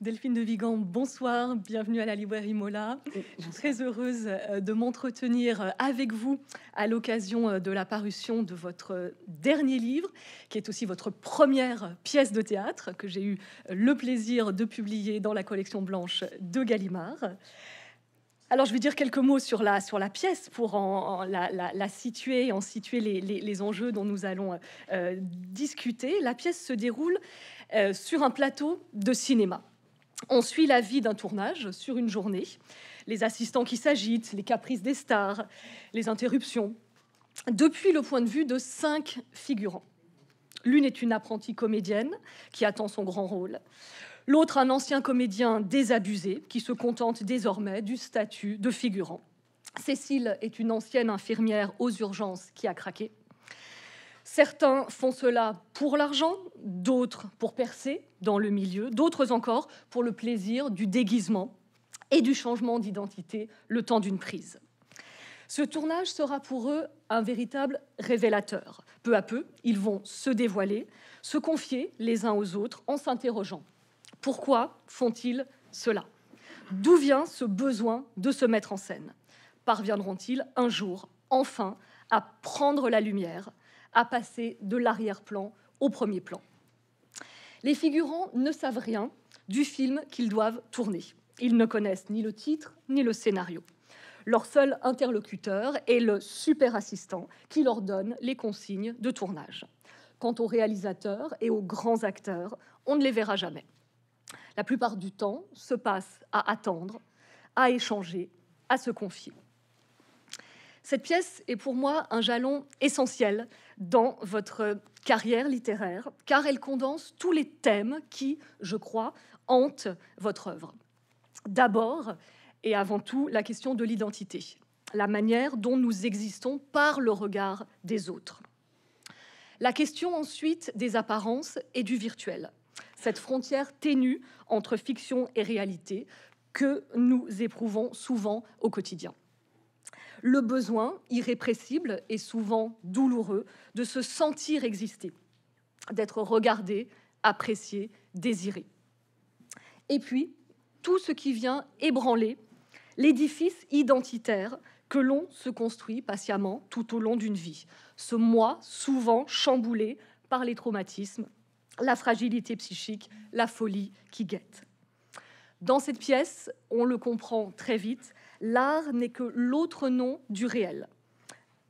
Delphine de Vigan, bonsoir, bienvenue à la librairie Mola. Je suis très heureuse euh, de m'entretenir euh, avec vous à l'occasion euh, de la parution de votre dernier livre, qui est aussi votre première pièce de théâtre que j'ai eu le plaisir de publier dans la collection blanche de Gallimard. Alors, je vais dire quelques mots sur la, pièce pour en, la, situer en situer les, enjeux dont nous allons discuter. La pièce se déroule sur un plateau de cinéma. On suit la vie d'un tournage sur une journée, les assistants qui s'agitent, les caprices des stars, les interruptions, depuis le point de vue de cinq figurants. L'une est une apprentie comédienne qui attend son grand rôle. L'autre, un ancien comédien désabusé qui se contente désormais du statut de figurant. Cécile est une ancienne infirmière aux urgences qui a craqué. Certains font cela pour l'argent, d'autres pour percer dans le milieu, d'autres encore pour le plaisir du déguisement et du changement d'identité le temps d'une prise. Ce tournage sera pour eux un véritable révélateur. Peu à peu, ils vont se dévoiler, se confier les uns aux autres en s'interrogeant. Pourquoi font-ils cela D'où vient ce besoin de se mettre en scène Parviendront-ils un jour, enfin, à prendre la lumière, à passer de l'arrière-plan au premier plan. Les figurants ne savent rien du film qu'ils doivent tourner. Ils ne connaissent ni le titre ni le scénario. Leur seul interlocuteur est le super assistant qui leur donne les consignes de tournage. Quant aux réalisateurs et aux grands acteurs, on ne les verra jamais. La plupart du temps se passe à attendre, à échanger, à se confier. Cette pièce est pour moi un jalon essentiel dans votre carrière littéraire, car elle condense tous les thèmes qui, je crois, hantent votre œuvre. D'abord et avant tout, la question de l'identité, la manière dont nous existons par le regard des autres. La question ensuite des apparences et du virtuel, cette frontière ténue entre fiction et réalité que nous éprouvons souvent au quotidien le besoin irrépressible et souvent douloureux de se sentir exister, d'être regardé, apprécié, désiré. Et puis, tout ce qui vient ébranler l'édifice identitaire que l'on se construit patiemment tout au long d'une vie. Ce moi souvent chamboulé par les traumatismes, la fragilité psychique, la folie qui guette. Dans cette pièce, on le comprend très vite, l'art n'est que l'autre nom du réel.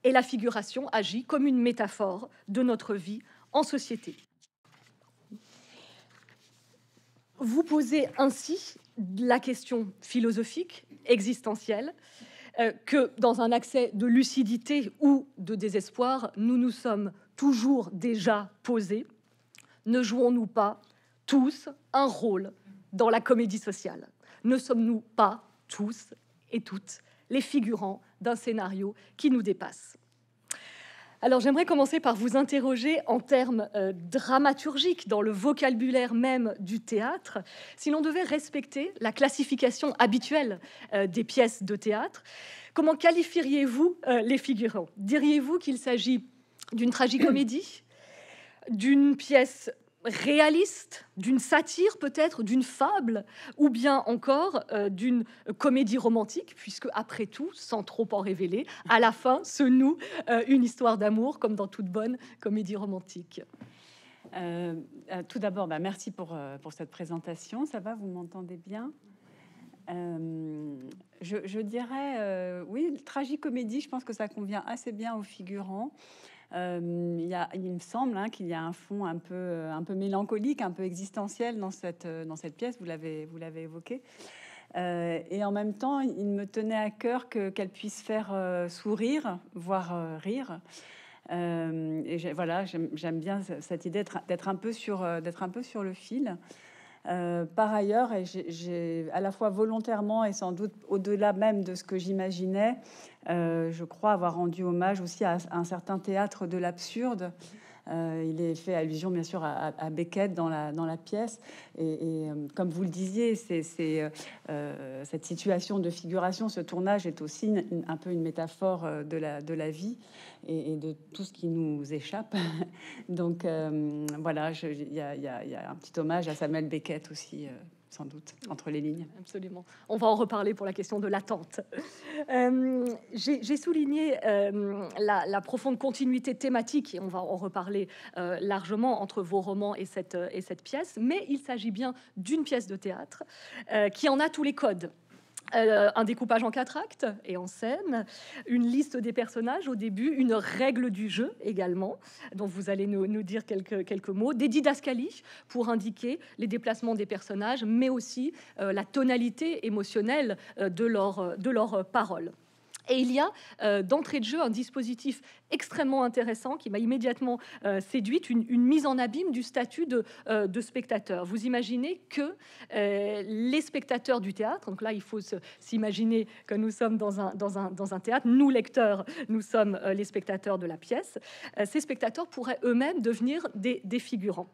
Et la figuration agit comme une métaphore de notre vie en société. Vous posez ainsi la question philosophique, existentielle, euh, que dans un accès de lucidité ou de désespoir, nous nous sommes toujours déjà posés. Ne jouons-nous pas tous un rôle dans la comédie sociale Ne sommes-nous pas tous et toutes les figurants d'un scénario qui nous dépasse. Alors j'aimerais commencer par vous interroger en termes euh, dramaturgiques, dans le vocabulaire même du théâtre, si l'on devait respecter la classification habituelle euh, des pièces de théâtre, comment qualifieriez-vous euh, les figurants Diriez-vous qu'il s'agit d'une tragicomédie, d'une pièce réaliste, d'une satire peut-être, d'une fable, ou bien encore euh, d'une comédie romantique, puisque après tout, sans trop en révéler, à la fin se noue euh, une histoire d'amour, comme dans toute bonne comédie romantique. Euh, tout d'abord, bah, merci pour, pour cette présentation. Ça va, vous m'entendez bien je, je, dirais, oui, tragicomédie, je pense que ça convient assez bien aux figurants. Euh, il, me semble hein, qu'il y a un fond un peu, euh, un peu mélancolique, un peu existentiel dans cette, euh, dans cette pièce, vous l'avez, vous l'avez évoqué. et en même temps, il me tenait à cœur qu'elle puisse faire sourire, voire rire. et voilà, j'aime, j'aime bien cette idée d'être, d'être un peu sur, d'être un peu sur le fil. Euh, par ailleurs, et j'ai à la fois volontairement et sans doute au-delà même de ce que j'imaginais, euh, je crois avoir rendu hommage aussi à un certain théâtre de l'absurde euh, il est fait allusion, bien sûr, à, Beckett dans la, pièce. Et, euh, comme vous le disiez, c'est, euh, cette situation de figuration, ce tournage est aussi un peu une métaphore de la, vie et, de tout ce qui nous échappe. Donc voilà, il y, y, a un petit hommage à Samuel Beckett aussi sans doute, entre les lignes. Absolument. On va en reparler pour la question de l'attente. Euh, j'ai souligné euh, la, profonde continuité thématique, et on va en reparler euh, largement entre vos romans et cette pièce, mais il s'agit bien d'une pièce de théâtre qui en a tous les codes. Euh, un découpage en quatre actes et en scène, une liste des personnages au début, une règle du jeu également, dont vous allez nous, dire quelques, mots, des didascalies pour indiquer les déplacements des personnages, mais aussi euh, la tonalité émotionnelle euh, de leurs leur, paroles. Et il y a euh, d'entrée de jeu un dispositif extrêmement intéressant qui m'a immédiatement euh, séduite, une, mise en abîme du statut de, euh, spectateur. Vous imaginez que les spectateurs du théâtre, donc là il faut s'imaginer que nous sommes dans un, théâtre, nous lecteurs, nous sommes les spectateurs de la pièce, ces spectateurs pourraient eux-mêmes devenir des, des figurants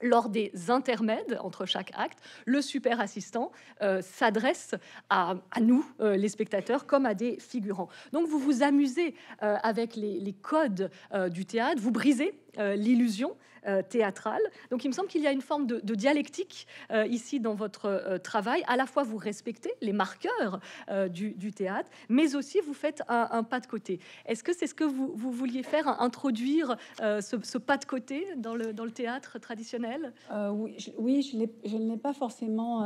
lors des intermèdes entre chaque acte, le super assistant euh, s'adresse à, nous, euh, les spectateurs, comme à des figurants. Donc vous vous amusez euh, avec les codes du théâtre, vous brisez euh, l'illusion euh, théâtrale. Donc il me semble qu'il y a une forme de, dialectique euh, ici dans votre travail. À la fois vous respectez les marqueurs du, théâtre, mais aussi vous faites un, pas de côté. Est-ce que c'est ce que vous, vouliez faire, introduire ce, pas de côté dans le, théâtre traditionnel Oui, oui, je ne l'ai pas forcément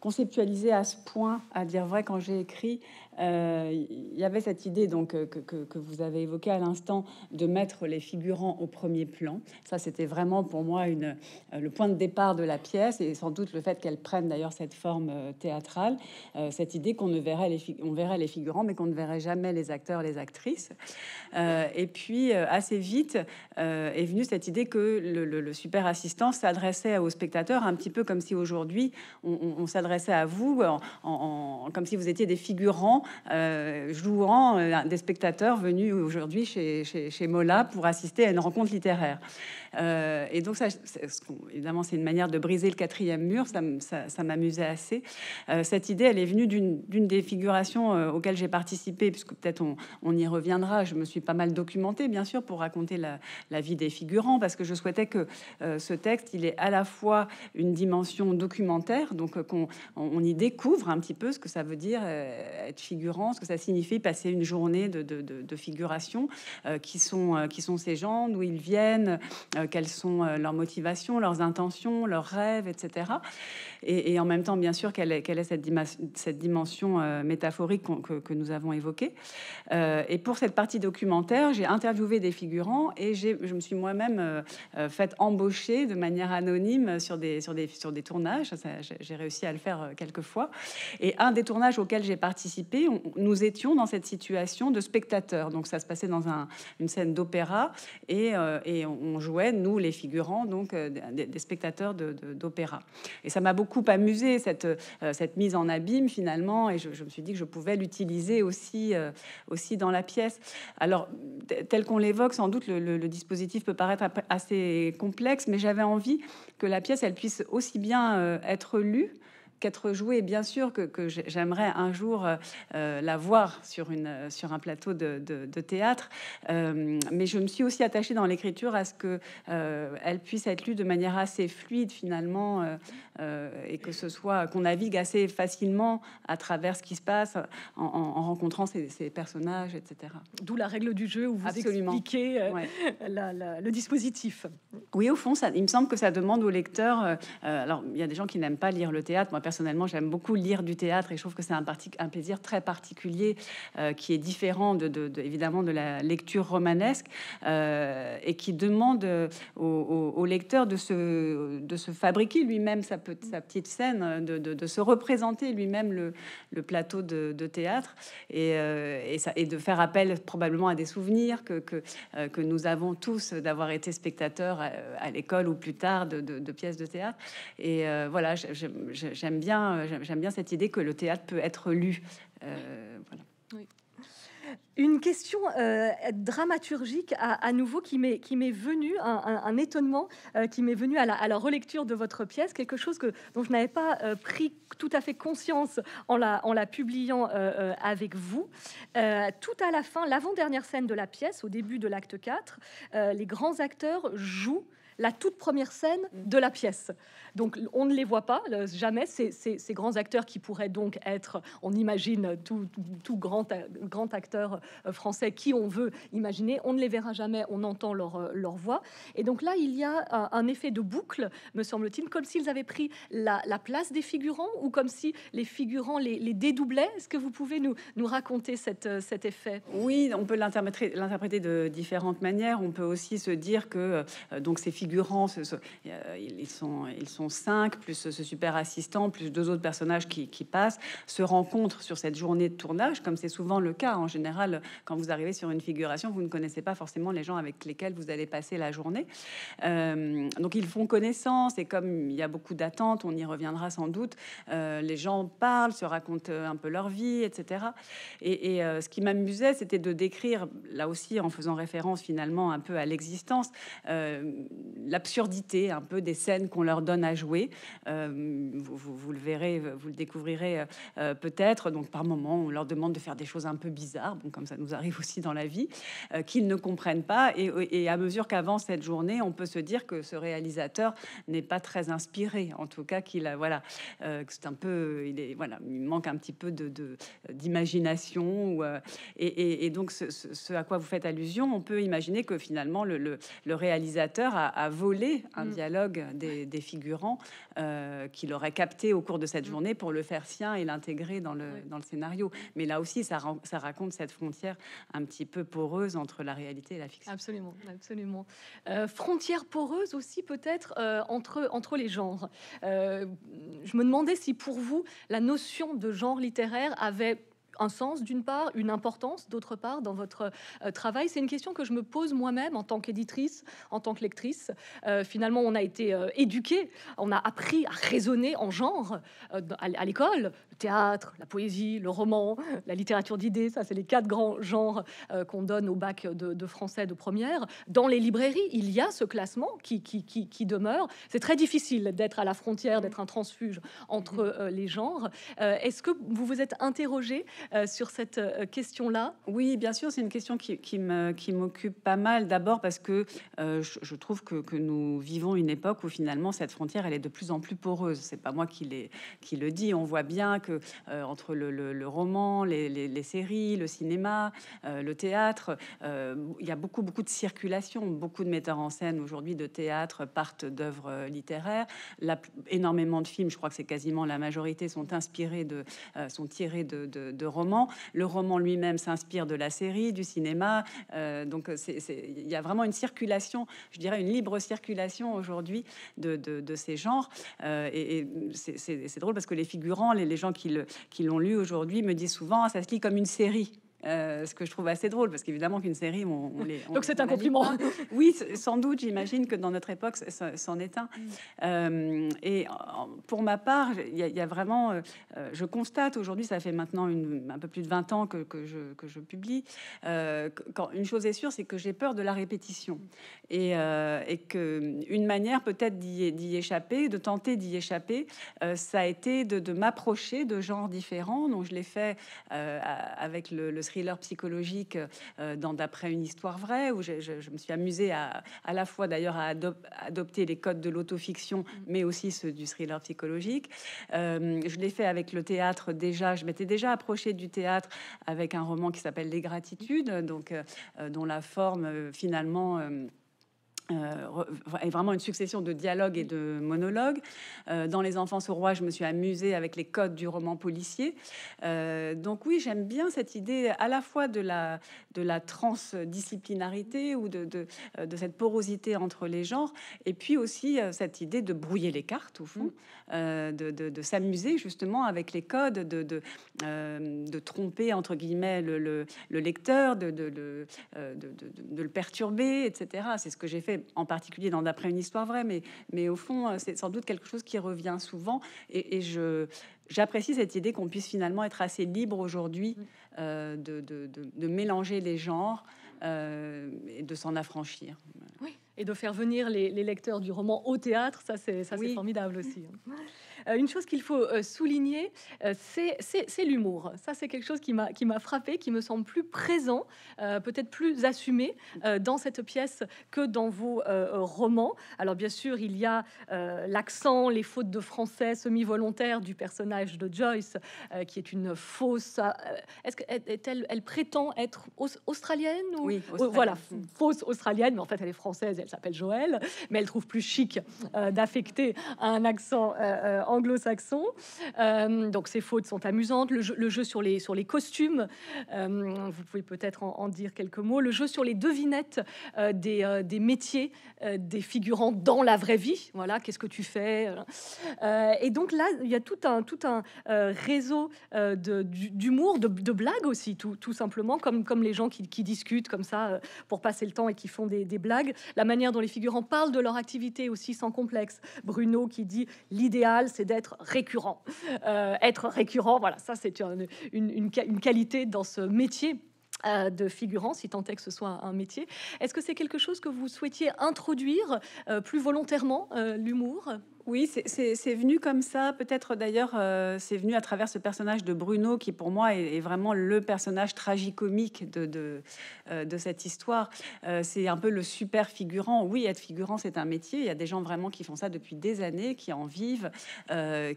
conceptualisé à ce point, à dire vrai, quand j'ai écrit il euh, y avait cette idée donc euh, que, que, que vous avez évoquée à l'instant de mettre les figurants au premier plan. Ça, c'était vraiment pour moi une, euh, le point de départ de la pièce et sans doute le fait qu'elle prenne d'ailleurs cette forme théâtrale, cette idée qu'on ne verrait les on verrait les figurants mais qu'on ne verrait jamais les acteurs, les actrices. et puis assez vite est venue cette idée que le, le, super assistant s'adressait aux spectateurs un petit peu comme si aujourd'hui on, s'adressait à vous, en, comme si vous étiez des figurants euh, jouant euh, des spectateurs venus aujourd'hui chez, Mola pour assister à une rencontre littéraire. Euh, et donc, ça, évidemment, c'est une manière de briser le quatrième mur. Ça, m'amusait assez. Euh, cette idée, elle est venue d'une des figurations euh, auxquelles j'ai participé, puisque peut-être on, y reviendra. Je me suis pas mal documentée, bien sûr, pour raconter la, vie des figurants, parce que je souhaitais que ce texte, il ait à la fois une dimension documentaire, donc qu'on on y découvre un petit peu ce que ça veut dire être figurant, ce que ça signifie passer une journée de, de figuration, qui, sont, qui sont ces gens, d'où ils viennent quelles sont euh, leurs motivations, leurs intentions, leurs rêves, etc. Et, en même temps, bien sûr, quelle est, quelle est cette, cette, dimension euh, métaphorique que, nous avons évoquée. Euh, et pour cette partie documentaire, j'ai interviewé des figurants et je me suis moi-même faite embaucher de manière anonyme sur des, sur des, sur des tournages. J'ai réussi à le faire quelques fois. Et un des tournages auxquels j'ai participé, nous étions dans cette situation de spectateurs. Donc ça se passait dans une scène d'opéra et, et on jouait nous les figurants, donc euh, des, spectateurs d'opéra. et ça m'a beaucoup amusé euh, cette, mise en abîme finalement, et je, me suis dit que je pouvais l'utiliser aussi, euh, aussi dans la pièce. Alors, tel qu'on l'évoque, sans doute le, dispositif peut paraître assez complexe, mais j'avais envie que la pièce, elle puisse aussi bien être lue qu'être jouée, bien sûr que, j'aimerais un jour euh, euh, la voir sur, une, sur un plateau de, de, théâtre, euh, mais je me suis aussi attachée dans l'écriture à ce que elle puisse être lue de manière assez fluide finalement, et que ce soit qu'on navigue assez facilement à travers ce qui se passe en, rencontrant ces, personnages, etc. D'où la règle du jeu où vous expliquez le dispositif. Oui, au fond, ça, il me semble que ça demande au lecteur. alors, il y a des gens qui n'aiment pas lire le théâtre. Moi, personnellement, j'aime beaucoup lire du théâtre et je trouve que c'est un, plaisir très particulier euh, qui est différent évidemment de la lecture romanesque euh, et qui demande euh, au, lecteur de se, de se fabriquer lui-même sa, petite scène, de, se représenter lui-même le, plateau de, théâtre et, de faire appel probablement à des souvenirs que, que, nous avons tous d'avoir été spectateurs à, l'école ou plus tard de, pièces de théâtre. Et voilà, j'aime j'aime bien, euh, j'aime bien cette idée que le théâtre peut être lu. Euh, Une question euh, dramaturgique à, nouveau qui m'est qui m'est venue un, étonnement qui m'est venu à la, relecture de votre pièce quelque chose que dont je n'avais pas pris tout à fait conscience en la en la publiant avec vous tout à la fin l'avant dernière scène de la pièce au début de l'acte 4 les grands acteurs jouent la toute première scène de la pièce. Donc on ne les voit pas jamais, ces, ces, grands acteurs qui pourraient donc être, on imagine tout, grand, acteur euh, français qui on veut imaginer, on ne les verra jamais, on entend leur, euh, voix. Et donc là, il y a un, effet de boucle, me semble-t-il, comme s'ils avaient pris la, place des figurants ou comme si les figurants les, dédoublaient. Est-ce que vous pouvez nous, raconter euh, cet effet Oui, on peut l'interpréter de différentes manières. On peut aussi se dire que donc ces figurants figurants, euh, ils, sont, ils sont cinq, plus ce super assistant, plus deux autres personnages qui, passent, se rencontrent sur cette journée de tournage, comme c'est souvent le cas. En général, quand vous arrivez sur une figuration, vous ne connaissez pas forcément les gens avec lesquels vous allez passer la journée. Euh, donc ils font connaissance, et comme il y a beaucoup d'attentes, on y reviendra sans doute, euh, les gens parlent, se racontent un peu leur vie, etc. Et, ce qui m'amusait, c'était de décrire, là aussi en faisant référence finalement un peu à l'existence, l'absurdité un peu des scènes qu'on leur donne à jouer. Euh, vous, le verrez, vous le découvrirez euh, euh, peut-être. Donc par moment, on leur demande de faire des choses un peu bizarres, bon, comme ça nous arrive aussi dans la vie, qu'ils ne comprennent pas. Et, à mesure qu'avance cette journée, on peut se dire que ce réalisateur n'est pas très inspiré, en tout cas qu'il a voilà, c'est un peu, il est voilà, il manque un petit peu de d'imagination. Et, donc ce, à quoi vous faites allusion, on peut imaginer que finalement le, réalisateur a voler un mm. dialogue des, figurants euh, qu'il aurait capté au cours de cette mm. journée pour le faire sien et l'intégrer dans le, dans le scénario. Mais là aussi, ça, raconte cette frontière un petit peu poreuse entre la réalité et la fiction. Absolument, absolument. Euh, frontière poreuse aussi peut-être euh, entre, entre les genres. je me demandais si pour vous, la notion de genre littéraire avait un sens d'une part, une importance d'autre part dans votre euh, travail C'est une question que je me pose moi-même en tant qu'éditrice, en tant que lectrice. Euh, finalement, on a été euh, éduqués, éduqué, on a appris à raisonner en genre à, l'école, le théâtre, la poésie, le roman, la littérature d'idées, ça c'est les quatre grands genres qu'on donne au bac de, français de première. Dans les librairies, il y a ce classement qui, qui, qui demeure. C'est très difficile d'être à la frontière, d'être un transfuge entre mmh. les genres. Est-ce que vous vous êtes interrogé euh, sur cette euh, question-là Oui, bien sûr, c'est une question qui, qui m'occupe pas mal. D'abord parce que euh, je, trouve que, nous vivons une époque où finalement cette frontière, elle est de plus en plus poreuse. C'est pas moi qui, qui le dis. On voit bien que entre le, roman, les, séries, le cinéma, le théâtre, il y a beaucoup, beaucoup de circulation. Beaucoup de metteurs en scène aujourd'hui de théâtre partent d'œuvres littéraires. énormément de films, je crois que c'est quasiment la majorité, sont inspirés de, sont tirés de, de, de le roman lui-même s'inspire de la série, du cinéma. Euh, donc il y a vraiment une circulation, je dirais une libre circulation aujourd'hui de, ces genres. Euh, et, c'est drôle parce que les figurants, les, gens qui l'ont lu aujourd'hui me disent souvent ah, ça se lit comme une série. Euh, ce que je trouve assez drôle, parce qu'évidemment qu'une série, on, les... Donc c'est un compliment. Oui, sans doute, j'imagine que dans notre époque, c'en est un. Mm. Euh, et pour ma part, il y, a vraiment... Euh, je constate aujourd'hui, ça fait maintenant une, un peu plus de 20 ans que, que, je, que je, publie, quand, une chose est sûre, c'est que j'ai peur de la répétition. Et, et que une manière peut-être d'y échapper, de tenter d'y échapper, ça a été de, m'approcher de genres différents. Donc je l'ai fait avec le, le psychologique euh, dans D'après une histoire vraie, où je, me suis amusé à, à la fois d'ailleurs à adopter les codes de l'autofiction, mm. mais aussi ceux du thriller psychologique. Euh, je l'ai fait avec le théâtre déjà, je m'étais déjà approché du théâtre avec un roman qui s'appelle Les Gratitudes, donc, euh, dont la forme finalement... Euh, est vraiment une succession de dialogues et de monologues. Euh, dans Les enfants au roi, je me suis amusée avec les codes du roman policier. Euh, donc oui, j'aime bien cette idée à la fois de la, de la transdisciplinarité ou de, de, de, cette porosité entre les genres, et puis aussi cette idée de brouiller les cartes, au fond, mm. de, de s'amuser justement avec les codes, de, tromper, entre guillemets, le, le, le lecteur, de, de le perturber, etc. C'est ce que j'ai fait en particulier dans D'après une histoire vraie, mais, mais au fond, euh, c'est sans doute quelque chose qui revient souvent. Et, je, j'apprécie cette idée qu'on puisse finalement être assez libre aujourd'hui mm. euh, de, de, mélanger les genres euh, et de s'en affranchir. Oui, et de faire venir les, lecteurs du roman au théâtre, ça c'est, ça, c'est formidable aussi. Hein. Euh, une chose qu'il faut euh, souligner, euh, c'est l'humour. Ça, c'est quelque chose qui m'a frappé, qui me semble plus présent, peut-être plus assumé dans cette pièce que dans vos romans. Alors, bien sûr, il y a l'accent, les fautes de français semi-volontaires du personnage de Joyce, qui est une fausse. Est-ce qu'elle elle, prétend être australienne oui, voilà, fausse australienne, mais en fait, elle est française, elle s'appelle Joël, mais elle trouve plus chic d'affecter un accent en anglo-saxon. Euh, donc ces fautes sont amusantes. Le jeu, sur, les, sur les costumes, euh, vous pouvez peut-être en, dire quelques mots. Le jeu sur les devinettes euh, des, métiers des figurants dans la vraie vie. Voilà, qu'est-ce que tu fais Et donc là, il y a tout un, tout un réseau d'humour, de, blagues aussi, tout, tout, simplement, comme, comme les gens qui, discutent comme ça pour passer le temps et qui font des blagues. La manière dont les figurants parlent de leur activité aussi sans complexe. Bruno qui dit l'idéal, c'est d'être récurrent. Euh, être récurrent, voilà, ça c'est une, qualité dans ce métier euh, de figurant, si tant est que ce soit un métier. Est-ce que c'est quelque chose que vous souhaitiez introduire euh, plus volontairement, l'humour oui, c'est venu comme ça. Peut-être d'ailleurs, euh, c'est venu à travers ce personnage de Bruno, qui pour moi est, vraiment le personnage tragicomique de, de, euh, cette histoire. Euh, c'est un peu le super figurant. Oui, être figurant, c'est un métier. Il y a des gens vraiment qui font ça depuis des années, qui en vivent.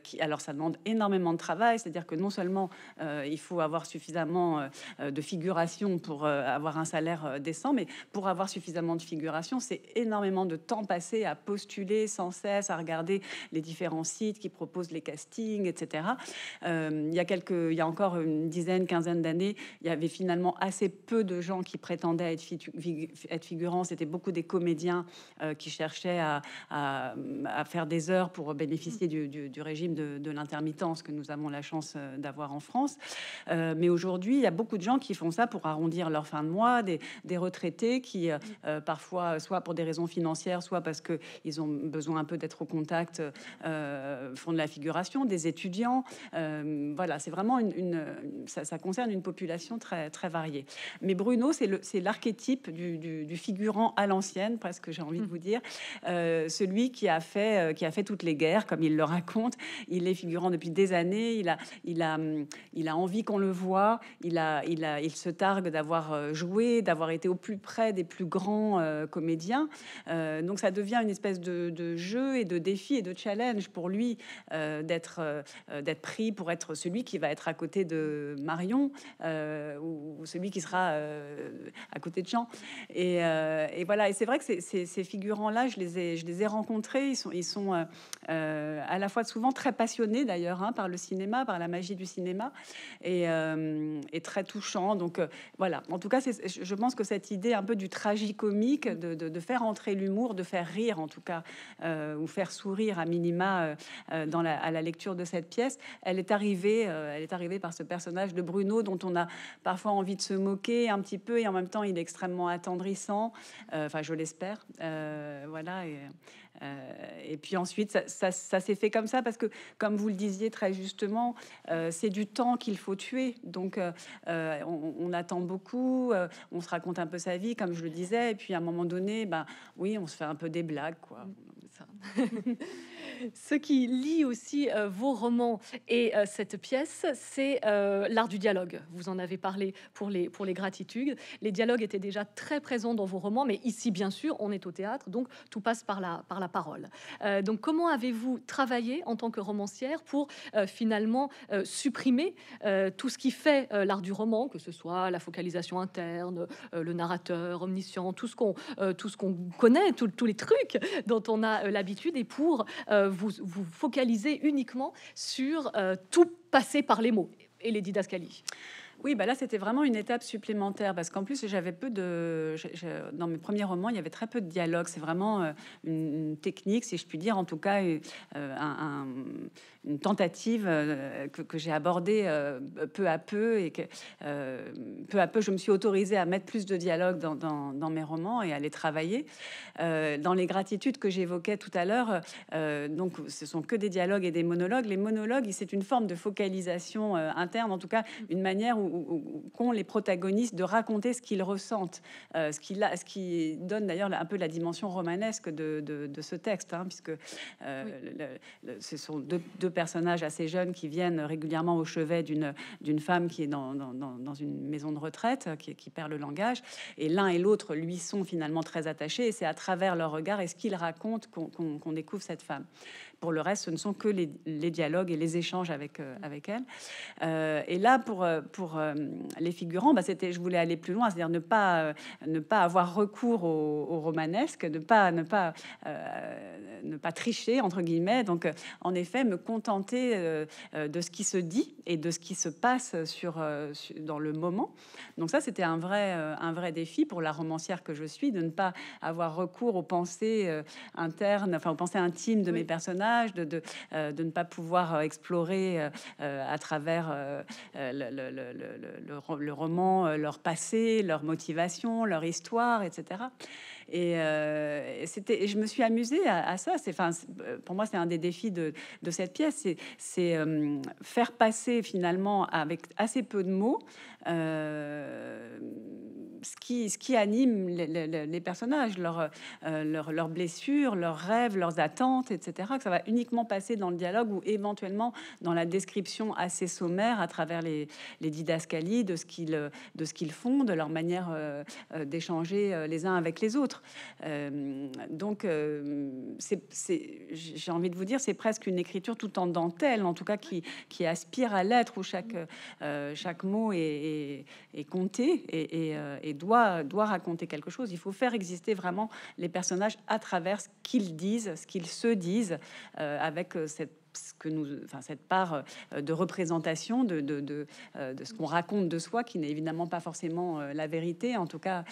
qui, alors, ça demande énormément de travail. C'est-à-dire que non seulement il faut avoir suffisamment de figuration pour avoir un salaire décent, mais pour avoir suffisamment de figuration, c'est énormément de temps passé à postuler sans cesse, à regarder les différents sites qui proposent les castings, etc. Euh, il, y a quelques, il encore une dizaine, quinzaine d'années, il y avait finalement assez peu de gens qui prétendaient être, être figurants. C'était beaucoup des comédiens euh, qui cherchaient à, faire des heures pour bénéficier du, régime de, l'intermittence que nous avons la chance euh, d'avoir en France. mais aujourd'hui, il y a beaucoup de gens qui font ça pour arrondir leur fin de mois, des, des retraités qui, parfois, soit pour des raisons financières, soit parce qu'ils ont besoin un peu d'être au contact euh, font de la figuration, des étudiants. Euh, voilà, c'est vraiment une, ça, ça, concerne une population très très variée. Mais Bruno, c'est l'archétype du, du, du, figurant à l'ancienne, presque j'ai envie de hmm. vous dire, euh, celui qui a fait qui a fait toutes les guerres, comme il le raconte. Il est figurant depuis des années. Il a il a il a envie qu'on le voit. Il a il a il se targue d'avoir joué, d'avoir été au plus près des plus grands comédiens. donc ça devient une espèce de jeu et de défi de challenge pour lui euh, d'être euh, euh, d'être pris pour être celui qui va être à côté de Marion ou, celui qui sera à côté de Jean. Et, voilà. Et c'est vrai que ces, figurants-là, je les ai je les ai rencontrés. Ils sont ils sont à la fois souvent très passionnés d'ailleurs hein, par le cinéma, par la magie du cinéma et, très touchants. Donc voilà. En tout cas, je pense que cette idée un peu du tragicomique, de, de, faire entrer l'humour, de faire rire en tout cas, ou faire sourire à minima euh, euh, dans la, à la lecture de cette pièce. Elle est arrivée, euh, elle est arrivée par ce personnage de Bruno dont on a parfois envie de se moquer un petit peu et en même temps il est extrêmement attendrissant. Enfin, je l'espère. voilà. Et, puis ensuite, ça, s'est fait comme ça parce que, comme vous le disiez très justement, c'est du temps qu'il faut tuer. Donc, on, attend beaucoup, on se raconte un peu sa vie, comme je le disais. Et puis, à un moment donné, bah, oui, on se fait un peu des blagues, quoi. Ce qui lie aussi euh, vos romans et euh, cette pièce, c'est euh, l'art du dialogue. Vous en avez parlé pour les, pour les gratitudes. Les dialogues étaient déjà très présents dans vos romans, mais ici, bien sûr, on est au théâtre, donc tout passe par la, par la parole. donc comment avez-vous travaillé en tant que romancière pour finalement supprimer tout ce qui fait l'art du roman, que ce soit la focalisation interne, le narrateur omniscient, tout ce qu'on qu'on connaît, tous les trucs dont on a euh, l'habitude et pour euh, vous, focaliser uniquement sur euh, tout passer par les mots et les didascalies. Oui, bah là, c'était vraiment une étape supplémentaire parce qu'en plus, j'avais peu de. dans mes premiers romans, il y avait très peu de dialogue. C'est vraiment euh, une, technique, si je puis dire, en tout cas, euh, euh, une tentative que, j'ai abordée peu à peu et que peu à peu, je me suis autorisée à mettre plus de dialogue dans, dans mes romans et à les travailler. dans les gratitudes que j'évoquais tout à l'heure, donc ce sont que des dialogues et des monologues. Les monologues, c'est une forme de focalisation interne, en tout cas, une manière où ou, qu'ont les protagonistes de raconter ce qu'ils ressentent, euh, ce, qui, donne d'ailleurs un peu la dimension romanesque de, ce texte, hein, puisque euh, ce sont deux, personnages assez jeunes qui viennent régulièrement au chevet d'une femme qui est dans, une maison de retraite, qui, perd le langage, et l'un et l'autre lui sont finalement très attachés, et c'est à travers leur regard et ce qu'ils racontent qu'on découvre cette femme. Pour le reste, ce ne sont que les, dialogues et les échanges avec, euh, avec elle. Euh, et là, pour, euh, pour les figurants, bah, c'était, je voulais aller plus loin, c'est-à-dire ne pas, ne pas avoir recours au, romanesque, ne pas, ne, pas, ne pas tricher, entre guillemets. Donc, en effet, me contenter de ce qui se dit et de ce qui se passe sur, dans le moment. Donc ça, c'était un vrai, un vrai défi pour la romancière que je suis, de ne pas avoir recours aux pensées internes, enfin aux pensées intimes de mes personnages euh, de, ne pas pouvoir euh, explorer euh, à travers le, roman leur passé, leur motivation, leur histoire, etc. Et c'était, je me suis amusée à, ça. C'est, enfin, pour moi, c'est un des défis de, cette pièce, c'est faire passer finalement avec assez peu de mots ce qui, ce qui anime les, personnages, euh, leurs leur, blessures, leurs rêves, leurs attentes, etc. Que ça va uniquement passer dans le dialogue ou éventuellement dans la description assez sommaire à travers les, les didascalies de ce qu'ils de ce qu'ils font, de leur manière euh, euh, d'échanger les uns avec les autres. donc, j'ai envie de vous dire, c'est presque une écriture tout en dentelle, en tout cas qui, qui aspire à l'être où chaque chaque mot est, compté et doit, doit raconter quelque chose. Il faut faire exister vraiment les personnages à travers ce qu'ils disent, ce qu'ils se disent, euh, avec euh, cette que nous, enfin, cette part euh, de représentation de, de, ce qu'on raconte de soi, qui n'est évidemment pas forcément la vérité, en tout cas,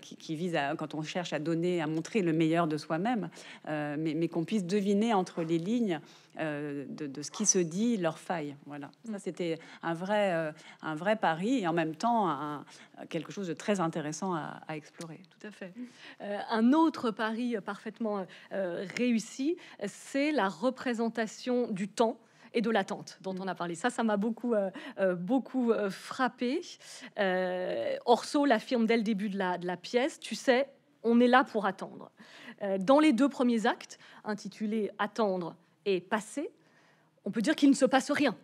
qui, vise à, quand on cherche à donner, à montrer le meilleur de soi-même, mais qu'on puisse deviner entre les lignes euh, de, ce qui se dit leur faille. Voilà, ça mm. c'était un vrai, euh, un vrai pari et en même temps quelque chose de très intéressant à, explorer. Tout à fait. Euh, un autre pari parfaitement réussi, c'est la représentation du temps et de l'attente dont mm. on a parlé. Ça, ça m'a beaucoup, beaucoup frappé. Orso l'affirme dès le début de de la pièce. Tu sais, on est là pour attendre. dans les deux premiers actes, intitulés Attendre est passé, on peut dire qu'il ne se passe rien.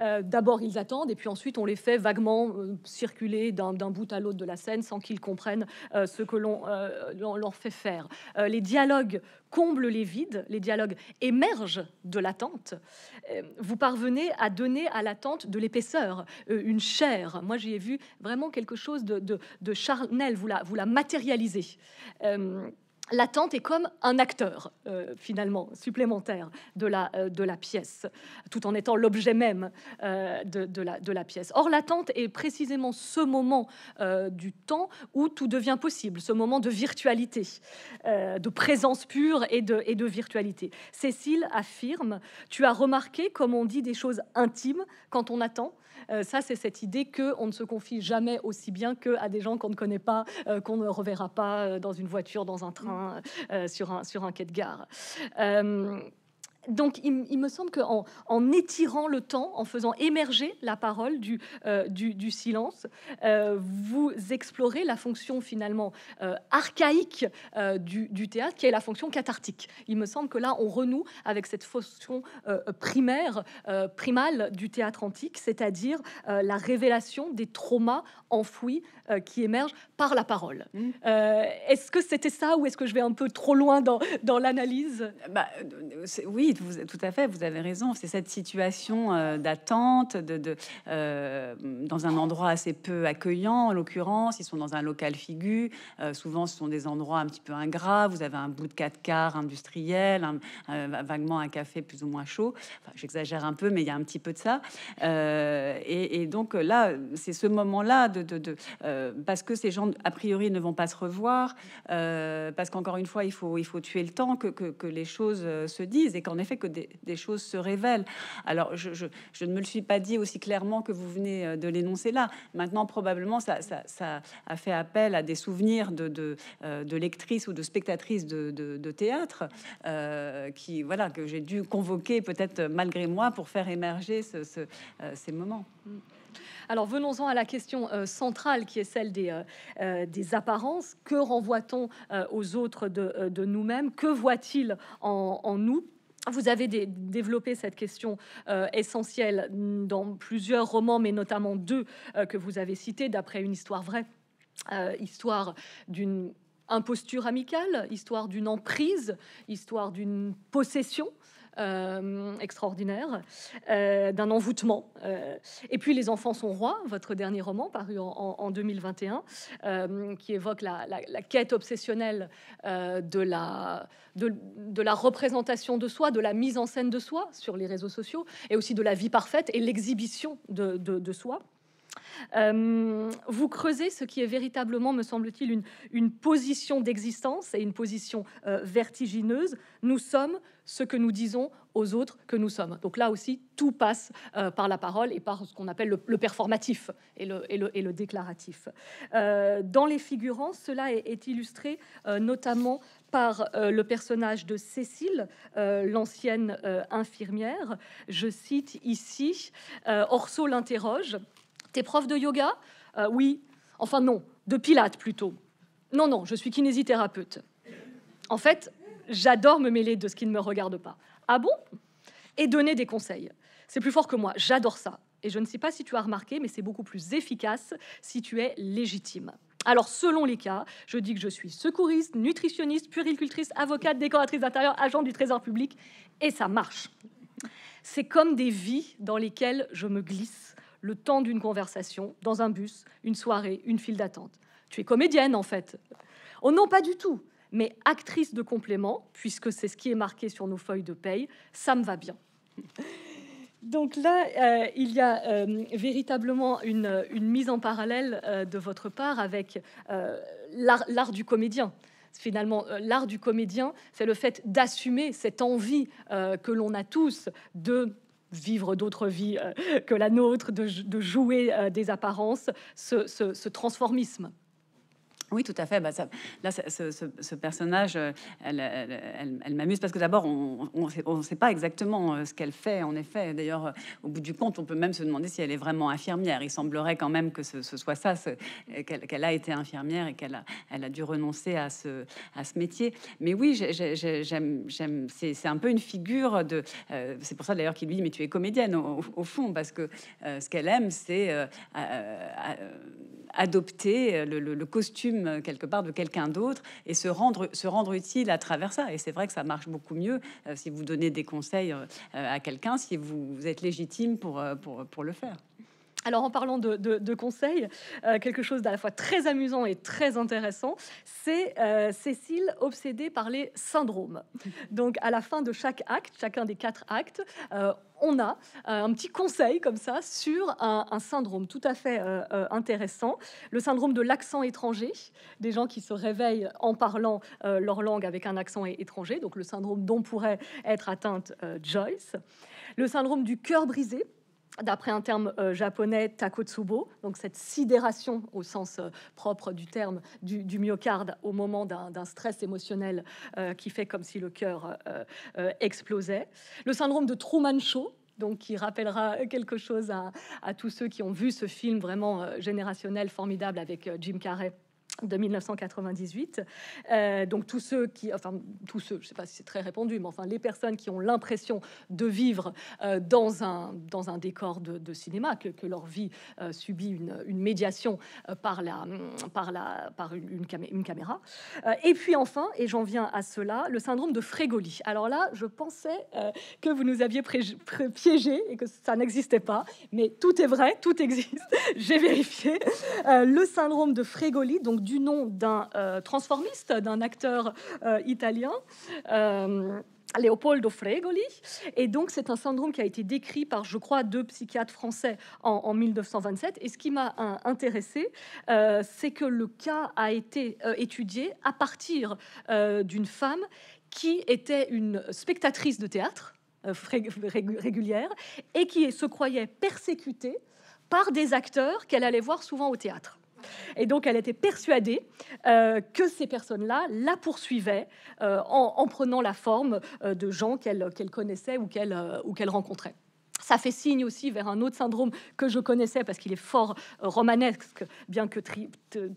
Euh, d'abord, ils attendent, et puis ensuite, on les fait vaguement euh, circuler d'un bout à l'autre de la scène sans qu'ils comprennent euh, ce que l'on leur fait faire. les dialogues comblent les vides, les dialogues émergent de l'attente. vous parvenez à donner à l'attente de l'épaisseur, une chair. Moi, j'y ai vu vraiment quelque chose de, charnel, vous la, vous la matérialisez. L'attente est comme un acteur, euh, finalement, supplémentaire euh, de la, pièce, tout en étant l'objet même euh, de, la, pièce. Or, l'attente est précisément ce moment du temps où tout devient possible, ce moment de virtualité, de présence pure et de, et de virtualité. Cécile affirme, tu as remarqué comme on dit des choses intimes quand on attend euh, ça, c'est cette idée qu'on ne se confie jamais aussi bien qu'à des gens qu'on ne connaît pas, euh, qu'on ne reverra pas euh, dans une voiture, dans un train, mm. sur, un, sur un quai de gare donc, il, me semble qu'en en, étirant le temps, en faisant émerger la parole du, euh, silence, euh, vous explorez la fonction finalement euh, archaïque du, théâtre, qui est la fonction cathartique. Il me semble que là, on renoue avec cette fonction primaire, primale du théâtre antique, c'est-à-dire la révélation des traumas enfouis qui émergent par la parole. Mm. est-ce que c'était ça ou est-ce que je vais un peu trop loin dans, dans l'analyse bah, Oui, tout à fait, vous avez raison. C'est cette situation euh, d'attente, de, euh, dans un endroit assez peu accueillant. En l'occurrence, ils sont dans un local figu. Euh, souvent, ce sont des endroits un petit peu ingrats. Vous avez un bout de quatre quarts industriel, vaguement un café plus ou moins chaud. J'exagère un peu, mais il y a un petit peu de ça. Et, donc là, c'est ce moment-là de, de, parce que ces gens a priori ne vont pas se revoir, parce qu'encore une fois, il faut il faut tuer le temps que, que les choses se disent et qu'en fait que des, choses se révèlent. Alors, je, ne me le suis pas dit aussi clairement que vous venez euh, de l'énoncer là. Maintenant, probablement, ça, a fait appel à des souvenirs de, de, euh, lectrices ou de spectatrices de, de théâtre euh, qui, voilà, que j'ai dû convoquer peut-être malgré moi pour faire émerger ce, ces moments. Mm. Alors venons-en à la question centrale qui est celle des, des apparences. Que renvoie-t-on aux autres de, de nous-mêmes Que voit-il en, en, nous vous avez développé cette question euh, essentielle dans plusieurs romans, mais notamment deux euh, que vous avez cités, d'après une histoire vraie, euh, histoire d'une imposture amicale, histoire d'une emprise, histoire d'une possession, euh, extraordinaire, euh, d'un envoûtement. Euh, et puis Les enfants sont rois, votre dernier roman paru en, 2021, qui évoque la, quête obsessionnelle de, la, de, la représentation de soi, de la mise en scène de soi sur les réseaux sociaux, et aussi de la vie parfaite et l'exhibition de soi. Euh, vous creusez ce qui est véritablement, me semble-t-il, une, position d'existence et une position euh, vertigineuse. Nous sommes ce que nous disons aux autres que nous sommes. Donc là aussi, tout passe euh, par la parole et par ce qu'on appelle le, performatif et le, déclaratif. dans les figurants, cela est, illustré notamment par le personnage de Cécile, l'ancienne infirmière. Je cite ici, Orso l'interroge T'es prof de yoga euh, Oui. Enfin non, de pilates plutôt. Non, non, je suis kinésithérapeute. En fait, j'adore me mêler de ce qui ne me regarde pas. Ah bon Et donner des conseils. C'est plus fort que moi, j'adore ça. Et je ne sais pas si tu as remarqué, mais c'est beaucoup plus efficace si tu es légitime. Alors, selon les cas, je dis que je suis secouriste, nutritionniste, puricultrice, avocate, décoratrice d'intérieur, agent du trésor public, et ça marche. C'est comme des vies dans lesquelles je me glisse le temps d'une conversation, dans un bus, une soirée, une file d'attente. Tu es comédienne en fait. Oh non, pas du tout, mais actrice de complément, puisque c'est ce qui est marqué sur nos feuilles de paye, ça me va bien. Donc là, euh, il y a euh, véritablement une, mise en parallèle euh, de votre part avec l'art du comédien finalement l'art du comédien, c'est le fait d'assumer cette envie que l'on a tous de vivre d'autres vies euh, que la nôtre, de, jouer euh, des apparences, ce transformisme. Oui, tout à fait. Bah, ça, là, ce, personnage, euh, elle, m'amuse parce que d'abord, on ne sait pas exactement euh, ce qu'elle fait. En effet, d'ailleurs, euh, au bout du compte, on peut même se demander si elle est vraiment infirmière. Il semblerait quand même que ce, soit ça, qu'elle a été infirmière et qu'elle a, dû renoncer à ce, métier. Mais oui, j'aime, j'aime, c'est un peu une figure de. c'est pour ça d'ailleurs qu'il lui dit Mais tu es comédienne au, fond, parce que ce qu'elle aime, c'est adopter le costume euh, quelque part de quelqu'un d'autre et se rendre, utile à travers ça. Et c'est vrai que ça marche beaucoup mieux euh, si vous donnez des conseils euh, à quelqu'un, si vous, êtes légitime pour le faire. Alors en parlant de, conseils, euh, quelque chose d'à la fois très amusant et très intéressant, c'est euh, Cécile obsédée par les syndromes. Donc à la fin de chaque acte, chacun des quatre actes, euh, on a un petit conseil comme ça sur un, syndrome tout à fait intéressant, le syndrome de l'accent étranger, des gens qui se réveillent en parlant leur langue avec un accent étranger, donc le syndrome dont pourrait être atteinte Joyce, le syndrome du cœur brisé, d'après un terme euh, japonais, takotsubo, donc cette sidération au sens euh, propre du terme du, myocarde au moment d'un stress émotionnel euh, qui fait comme si le cœur explosait. Le syndrome de Truman Show, donc qui rappellera quelque chose à, tous ceux qui ont vu ce film vraiment générationnel formidable avec Jim Carrey de 1998. Euh, donc tous ceux qui, enfin tous ceux, je sais pas si c'est très répandu, mais enfin les personnes qui ont l'impression de vivre euh, dans un dans un décor de, cinéma, que, leur vie euh, subit une, médiation par la par la par une, caméra. et puis enfin, et j'en viens à cela, le syndrome de Frégoli. Alors là, je pensais que vous nous aviez piégé et que ça n'existait pas, mais tout est vrai, tout existe. J'ai vérifié. le syndrome de Frégoli, donc du nom d'un euh, transformiste, d'un acteur euh, italien. Euh, Leopoldo Fregoli. Et donc, c'est un syndrome qui a été décrit par, je crois, deux psychiatres français en, 1927. Et ce qui m'a intéressé, c'est que le cas a été étudié à partir d'une femme qui était une spectatrice de théâtre régulière et qui se croyait persécutée par des acteurs qu'elle allait voir souvent au théâtre. Et donc, elle était persuadée euh, que ces personnes-là la poursuivaient euh, en, prenant la forme euh, de gens qu'elle connaissait ou qu'elle rencontrait. Ça fait signe aussi vers un autre syndrome que je connaissais parce qu'il est fort euh, romanesque, bien que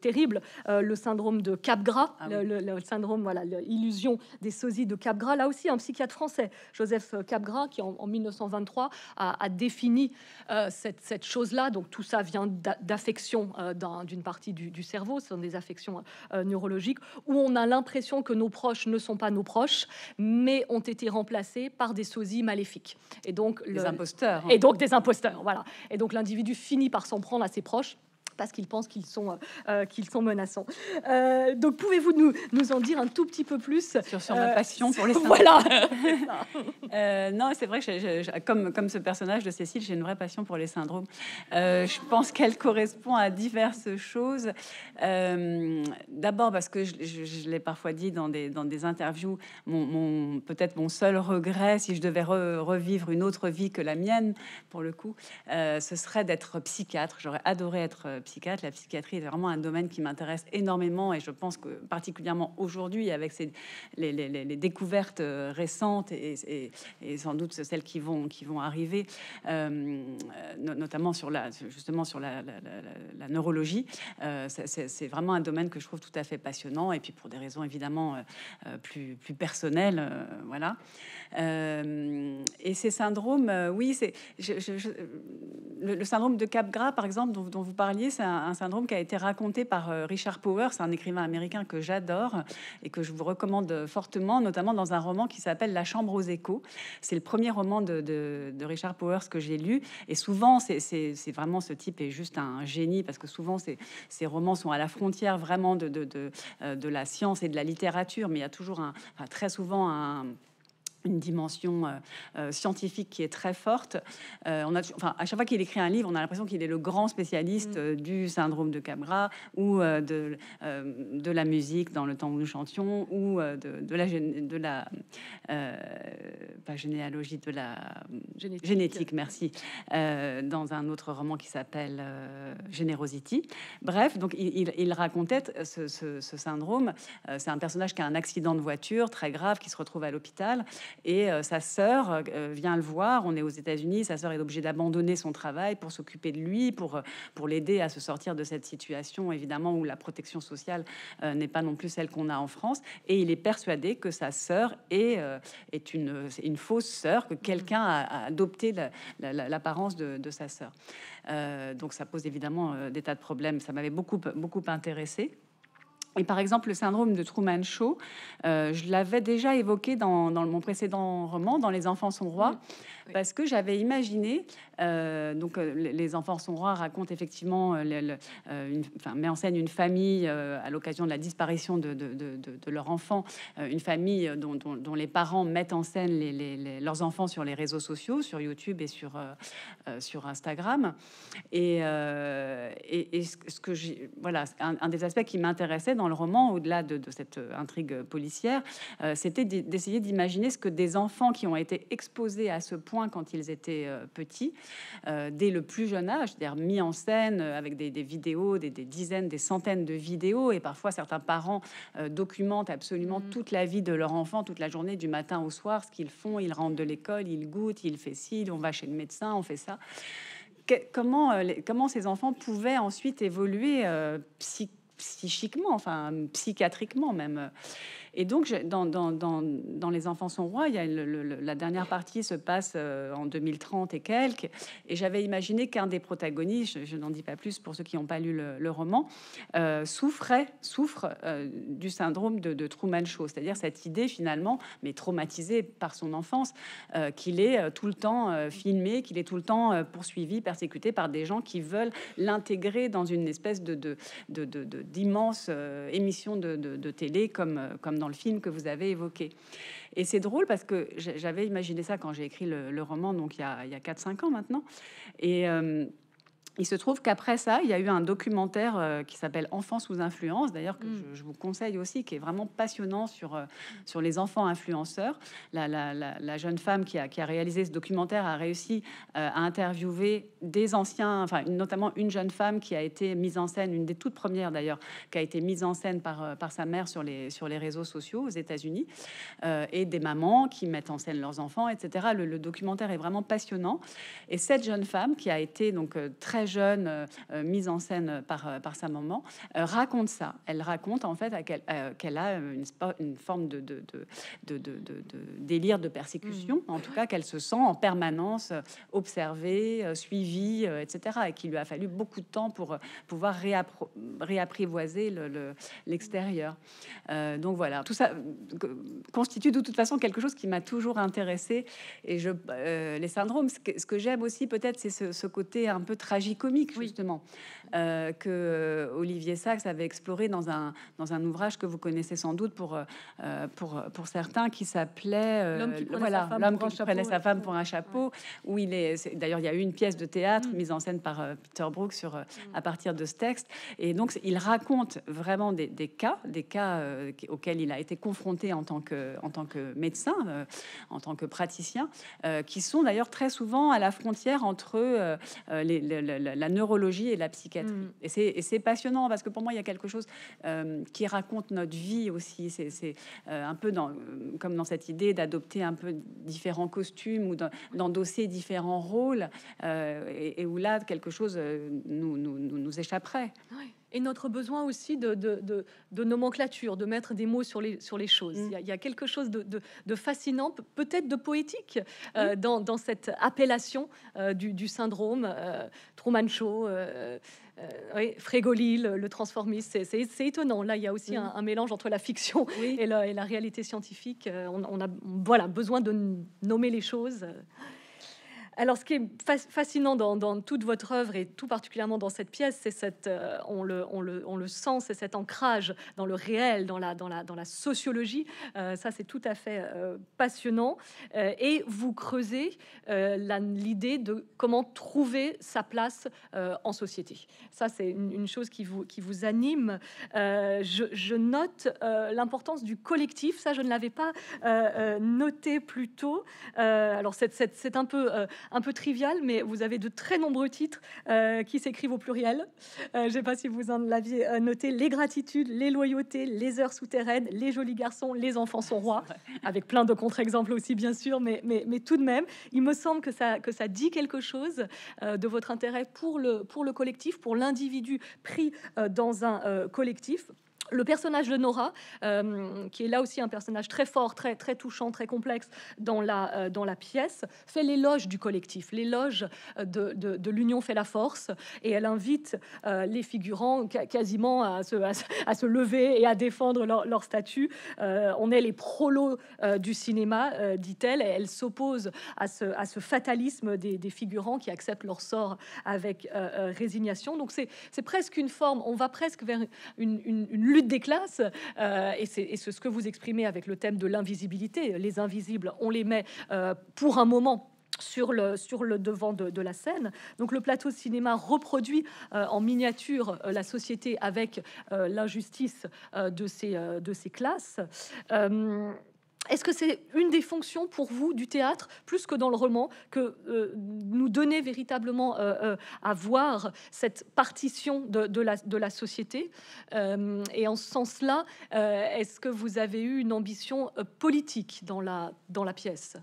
terrible, euh, le syndrome de Capgras, ah le, syndrome, voilà, l'illusion des sosies de Capgras. Là aussi, un psychiatre français, Joseph euh, Capgras, qui en, 1923 a, défini cette, chose-là. Donc tout ça vient d'affections d'une partie du, cerveau, ce sont des affections neurologiques, où on a l'impression que nos proches ne sont pas nos proches, mais ont été remplacés par des sosies maléfiques. Et donc, le, Hein. Et donc des imposteurs, voilà. Et donc l'individu finit par s'en prendre à ses proches parce qu'ils pensent qu'ils sont, euh, euh, qu'ils sont menaçants. Euh, donc, pouvez-vous nous, nous en dire un tout petit peu plus sur, sur ma passion pour les syndromes. Voilà. non, c'est vrai que comme, comme ce personnage de Cécile, j'ai une vraie passion pour les syndromes. je pense qu'elle correspond à diverses choses. D'abord parce que je, l'ai parfois dit dans des, dans des interviews, mon, peut-être mon seul regret, si je devais revivre une autre vie que la mienne, pour le coup, ce serait d'être psychiatre. J'aurais adoré être psychiatre. La psychiatrie est vraiment un domaine qui m'intéresse énormément et je pense que particulièrement aujourd'hui, avec ces, les, découvertes euh, récentes et, et, sans doute celles qui vont, qui vont arriver, euh, euh, notamment sur la, justement sur la, neurologie, c'est vraiment un domaine que je trouve tout à fait passionnant et puis pour des raisons évidemment plus, plus personnelles, voilà. et ces syndromes, oui, c'est le, syndrome de Capgras, par exemple, dont, dont vous parliez, c'est un, syndrome qui a été raconté par euh, Richard Powers, un écrivain américain que j'adore et que je vous recommande fortement, notamment dans un roman qui s'appelle La Chambre aux échos. C'est le premier roman de, Richard Powers que j'ai lu. Et souvent, c'est vraiment ce type est juste un génie parce que souvent, ces, romans sont à la frontière vraiment euh, de, la science et de la littérature, mais il y a toujours un, très souvent un une dimension euh, euh, scientifique qui est très forte. Euh, on a, enfin, à chaque fois qu'il écrit un livre, on a l'impression qu'il est le grand spécialiste mm. du syndrome de Cabra ou de, de la musique dans le temps où nous chantions ou de, la, de la généalogie, de la génétique, merci, dans un autre roman qui s'appelle Generosity. Bref, donc il, racontait ce, ce syndrome. C'est un personnage qui a un accident de voiture très grave qui se retrouve à l'hôpital et euh, sa sœur euh, vient le voir. On est aux États-Unis. Sa sœur est obligée d'abandonner son travail pour s'occuper de lui, pour, euh, pour l'aider à se sortir de cette situation, évidemment, où la protection sociale n'est pas non plus celle qu'on a en France. Et il est persuadé que sa sœur est, est une, une fausse sœur, que quelqu'un a, adopté l'apparence de, de, sa sœur. donc ça pose évidemment des tas de problèmes. Ça m'avait beaucoup, beaucoup intéressé. Et par exemple, le syndrome de Truman Show, euh, je l'avais déjà évoqué dans, dans, mon précédent roman, dans Les enfants sont rois. Mm parce que j'avais imaginé, euh, donc euh, les enfants sont rois racontent effectivement, euh, met en scène une famille à l'occasion de la disparition de, de, leur enfant, une famille dont, les parents mettent en scène les, leurs enfants sur les réseaux sociaux, sur YouTube et sur, sur Instagram. Et, ce que j'ai, voilà, un, un, des aspects qui m'intéressait dans le roman, au-delà de, cette intrigue policière, c'était d'essayer d'imaginer ce que des enfants qui ont été exposés à ce point quand ils étaient euh, petits, euh, dès le plus jeune âge, c'est-à-dire mis en scène euh, avec des, vidéos, des, dizaines, des centaines de vidéos, et parfois certains parents documentent absolument mm. toute la vie de leur enfant, toute la journée, du matin au soir, ce qu'ils font, ils rentrent de l'école, ils goûtent, ils font ci, on va chez le médecin, on fait ça. comment, comment ces enfants pouvaient ensuite évoluer psychiquement, enfin psychiatriquement même et donc, dans, dans, Les Enfants sont rois, il y a la dernière partie se passe euh, en 2030 et quelques. Et j'avais imaginé qu'un des protagonistes, je, n'en dis pas plus pour ceux qui n'ont pas lu le, roman, euh, souffrait, souffre euh, du syndrome de, Truman Show, c'est-à-dire cette idée finalement, mais traumatisée par son enfance, qu'il est tout le temps filmé, qu'il est tout le temps poursuivi, persécuté par des gens qui veulent l'intégrer dans une espèce de d'immense de, de, émission de, télé comme, comme dans le film que vous avez évoqué. Et c'est drôle parce que j'avais imaginé ça quand j'ai écrit le, roman, donc il y a, a 4-5 ans maintenant. Et. Euh, il se trouve qu'après ça, il y a eu un documentaire euh, qui s'appelle Enfants sous influence, d'ailleurs que mm. je, vous conseille aussi, qui est vraiment passionnant sur, euh, sur les enfants influenceurs. La, la, la, jeune femme qui a, qui a, réalisé ce documentaire a réussi euh, à interviewer des anciens, enfin notamment une jeune femme qui a été mise en scène, une des toutes premières d'ailleurs, qui a été mise en scène par, par sa mère sur les, sur les réseaux sociaux aux États-Unis, et des mamans qui mettent en scène leurs enfants, etc. Le, le, documentaire est vraiment passionnant. Et cette jeune femme qui a été donc très jeune, euh, euh, mise en scène par, euh, par sa maman, raconte ça. Elle raconte en fait qu'elle a une, une forme de, de, de, de, délire de persécution, mm. en tout cas qu'elle se sent en permanence observée, suivie, etc. Et qu'il lui a fallu beaucoup de temps pour pouvoir réapprivoiser l'extérieur. Le, l'extérieur donc voilà, tout ça constitue de toute façon quelque chose qui m'a toujours intéressé Et je, les syndromes, ce que, j'aime aussi peut-être, c'est ce, côté un peu tragique comique, justement. Euh, que euh, Olivier Sachs avait exploré dans un, dans un ouvrage que vous connaissez sans doute pour, euh, pour, pour certains qui s'appelait L'homme qui prenait, voilà, sa, femme pour un chapeau. Où il est, d'ailleurs, il y a eu une pièce de théâtre mm. mise en scène par Peter Brook sur, mm. à partir de ce texte. Et donc, il raconte vraiment des, cas, des cas auxquels il a été confronté en tant que, en tant que médecin, en tant que praticien, qui sont d'ailleurs très souvent à la frontière entre la neurologie et la psychiatrie Mm. Et c'est passionnant parce que pour moi, il y a quelque chose euh, qui raconte notre vie aussi. C'est euh, un peu dans, euh, comme dans cette idée d'adopter un peu différents costumes ou d'endosser différents rôles et, où là, quelque chose nous, nous, échapperait et notre besoin aussi de, de, nomenclature, de mettre des mots sur les, sur les choses. Mm. Il, y a, quelque chose de, fascinant, peut-être de poétique, euh, mm. dans, cette appellation euh, du, syndrome euh, Truman Show. Oui, le, transformiste, c'est étonnant. Là, il y a aussi mm. un, mélange entre la fiction et, la, et, la, réalité scientifique. On, on, a voilà, besoin de nommer les choses. Alors, ce qui est fascinant dans, toute votre œuvre et tout particulièrement dans cette pièce, c'est cette, euh, on, le, on, le, sent, c'est cet ancrage dans le réel, dans la, dans la, dans la sociologie. Euh, ça, c'est tout à fait euh, passionnant. et vous creusez l'idée de comment trouver sa place en société. Ça, c'est une, chose qui vous, qui vous anime. Je, je, note l'importance du collectif. Ça, je ne l'avais pas noté plus tôt. alors, c'est un peu un peu trivial, mais vous avez de très nombreux titres euh, qui s'écrivent au pluriel. Euh, je ne sais pas si vous en aviez euh, noté. Les gratitudes, les loyautés, les heures souterraines, les jolis garçons, les enfants sont rois, avec plein de contre-exemples aussi, bien sûr, mais, tout de même, il me semble que ça, que ça dit quelque chose de votre intérêt pour le, pour le collectif, pour l'individu pris dans un collectif le personnage de Nora, euh, qui est là aussi un personnage très fort, très très touchant, très complexe dans la euh, dans la pièce, fait l'éloge du collectif, l'éloge euh, de, l'union fait la force, et elle invite les figurants quasiment à se, à, se lever et à défendre leur, statut. on est les prolos du cinéma, dit-elle. Elle, s'oppose à ce à ce fatalisme des, figurants qui acceptent leur sort avec résignation. Donc c'est presque une forme, on va presque vers une, une, des classes. Euh, et c'est ce que vous exprimez avec le thème de l'invisibilité. Les invisibles, on les met euh, pour un moment sur le, sur le devant de, la scène. Donc le plateau cinéma reproduit euh, en miniature la société avec l'injustice de, ces, de ces classes. Est-ce que c'est une des fonctions pour vous du théâtre, plus que dans le roman, que euh, nous donner véritablement euh, euh, à voir cette partition de, la, société Et en ce sens-là, est-ce que vous avez eu une ambition politique dans la pièce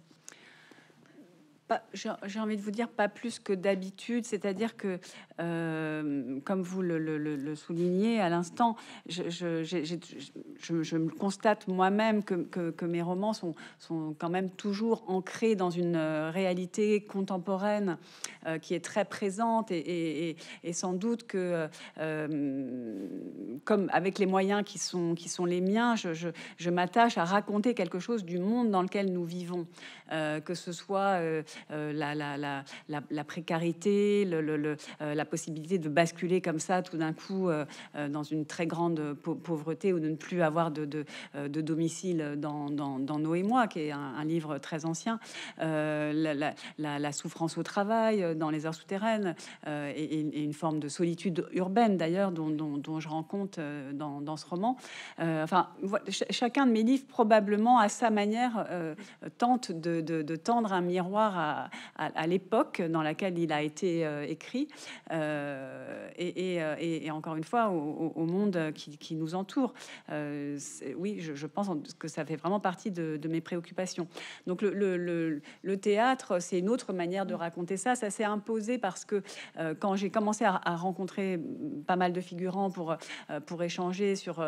j'ai envie de vous dire pas plus que d'habitude, c'est-à-dire que, euh, comme vous le, le, soulignez à l'instant, je, je, je, je, me constate moi-même que, que, mes romans sont, sont, quand même toujours ancrés dans une euh, réalité contemporaine euh, qui est très présente et, et, et, sans doute que, comme avec les moyens qui sont, qui sont les miens, je, m'attache à raconter quelque chose du monde dans lequel nous vivons, que ce soit euh, la, la, la, la, précarité, le, euh, la possibilité de basculer comme ça tout d'un coup euh, dans une très grande pauvreté ou de ne plus avoir de, de, domicile dans, dans, dans, Noé et moi, qui est un, livre très ancien, la, souffrance au travail, dans les heures souterraines, et, une forme de solitude urbaine d'ailleurs dont, dont, je rencontre dans, dans ce roman. enfin, chacun de mes livres probablement à sa manière tente de, de, de tendre un miroir à à, l'époque dans laquelle il a été euh, écrit euh, euh, et, encore une fois au, monde qui, nous entoure. oui, je, pense que ça fait vraiment partie de, mes préoccupations. Donc le, théâtre, c'est une autre manière de raconter ça. Ça s'est imposé parce que quand j'ai commencé à, rencontrer pas mal de figurants pour, pour échanger sur,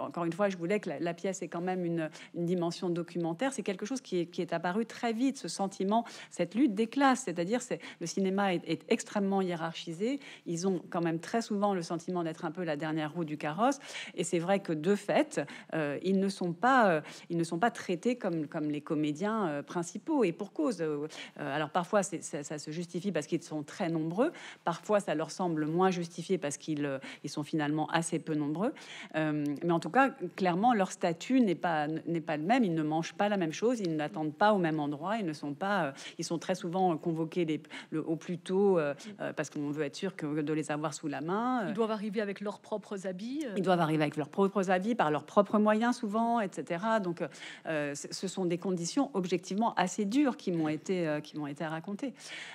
encore une fois, je voulais que la, pièce ait quand même une, dimension documentaire. C'est quelque chose qui est, qui est apparu très vite, ce sentiment, cette lutte des classes, c'est-à-dire c'est le cinéma est, extrêmement hiérarchisé. Ils ont quand même très souvent le sentiment d'être un peu la dernière roue du carrosse, et c'est vrai que de fait, euh, ils ne sont pas, euh, ils ne sont pas traités comme comme les comédiens euh, principaux et pour cause. alors parfois ça, ça, se justifie parce qu'ils sont très nombreux, parfois ça leur semble moins justifié parce qu'ils ils sont finalement assez peu nombreux. mais en tout cas, clairement leur statut n'est pas n'est pas le même. Ils ne mangent pas la même chose, ils n'attendent pas au même endroit, ils ne sont pas sont très souvent euh, convoqués les, le, au plus tôt euh, euh, parce qu'on veut être sûr que, de les avoir sous la main. Ils doivent arriver avec leurs propres habits. Ils doivent arriver avec leurs propres habits, par leurs propres moyens souvent, etc. Donc, ce sont des conditions objectivement assez dures qui m'ont été, qui m'ont été racontées.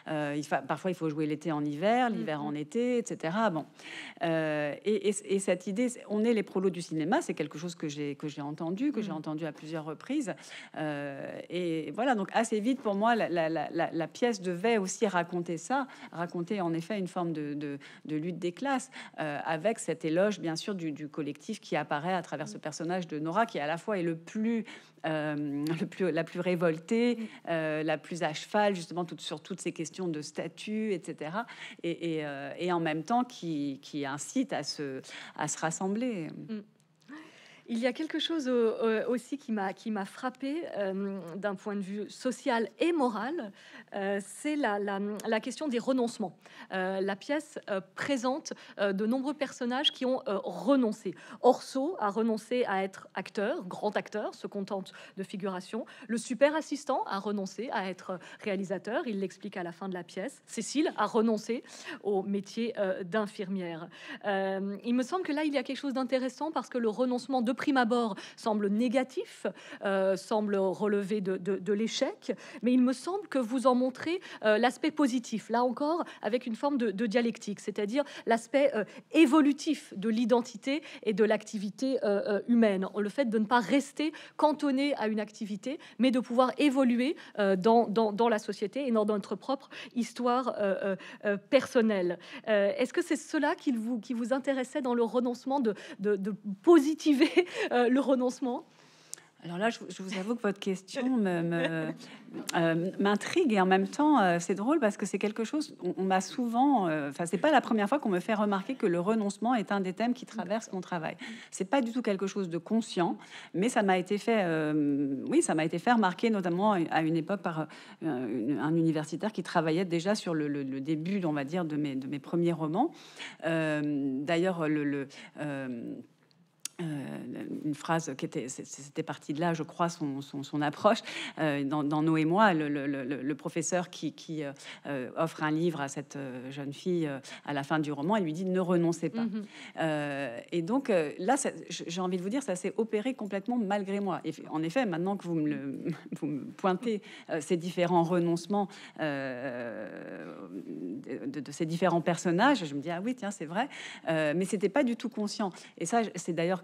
il Parfois, il faut jouer l'été en hiver, l'hiver mm-hmm. en été, etc. Bon, et, cette idée, on est les prolos du cinéma, c'est quelque chose que j'ai que j'ai entendu, que j'ai mm. entendu à plusieurs reprises. et voilà, donc assez vite pour moi, la, la, pièce devait aussi raconter ça, raconter en effet une forme de, lutte des classes, euh, avec cet éloge bien sûr du, collectif qui apparaît à travers ce personnage de Nora, qui à la fois est le plus, euh, la plus révoltée, euh, la plus à cheval justement sur toutes ces questions de statut, etc. Et, en même temps qui, incite à se, rassembler. Mm. Il y a quelque chose aussi qui m'a qui m'a frappé euh, d'un point de vue social et moral, euh, c'est la, question des renoncements. Euh, la pièce présente de nombreux personnages qui ont renoncé. Orso a renoncé à être acteur, grand acteur, se contente de figuration. Le super assistant a renoncé à être réalisateur, il l'explique à la fin de la pièce. Cécile a renoncé au métier d'infirmière. il me semble que là il y a quelque chose d'intéressant parce que le renoncement de prime abord semble négatif, euh, semble relever de, de, l'échec, mais il me semble que vous en montrez euh, l'aspect positif, là encore avec une forme de, dialectique, c'est-à-dire l'aspect euh, évolutif de l'identité et de l'activité humaine, le fait de ne pas rester cantonné à une activité, mais de pouvoir évoluer dans, dans, dans, la société et dans notre propre histoire personnelle. Est-ce que c'est cela qui vous, qui vous intéressait dans le renoncement de, de positiver euh, le renoncement alors là, je, vous avoue que votre question euh, m'intrigue et en même temps, euh, c'est drôle parce que c'est quelque chose. On, m'a souvent, enfin, c'est pas la première fois qu'on me fait remarquer que le renoncement est un des thèmes qui traverse mon travail. C'est pas du tout quelque chose de conscient, mais ça m'a été fait, oui, ça m'a été fait remarquer notamment à une époque par un universitaire qui travaillait déjà sur le, début, on va dire, de mes, de mes premiers romans. D'ailleurs, le, le euh, une phrase qui était, c'était partie de là, je crois, son, son, approche. Euh, dans, dans, Noé et moi, le, professeur qui, qui euh, offre un livre à cette jeune fille à la fin du roman, il lui dit ne renoncez pas. Mm-hmm. et donc là, j'ai envie de vous dire, ça s'est opéré complètement malgré moi. Et en effet, maintenant que vous me, vous pointez ces différents renoncements de, de, ces différents personnages, je me dis ah oui, tiens, c'est vrai, mais c'était pas du tout conscient. Et ça, c'est d'ailleurs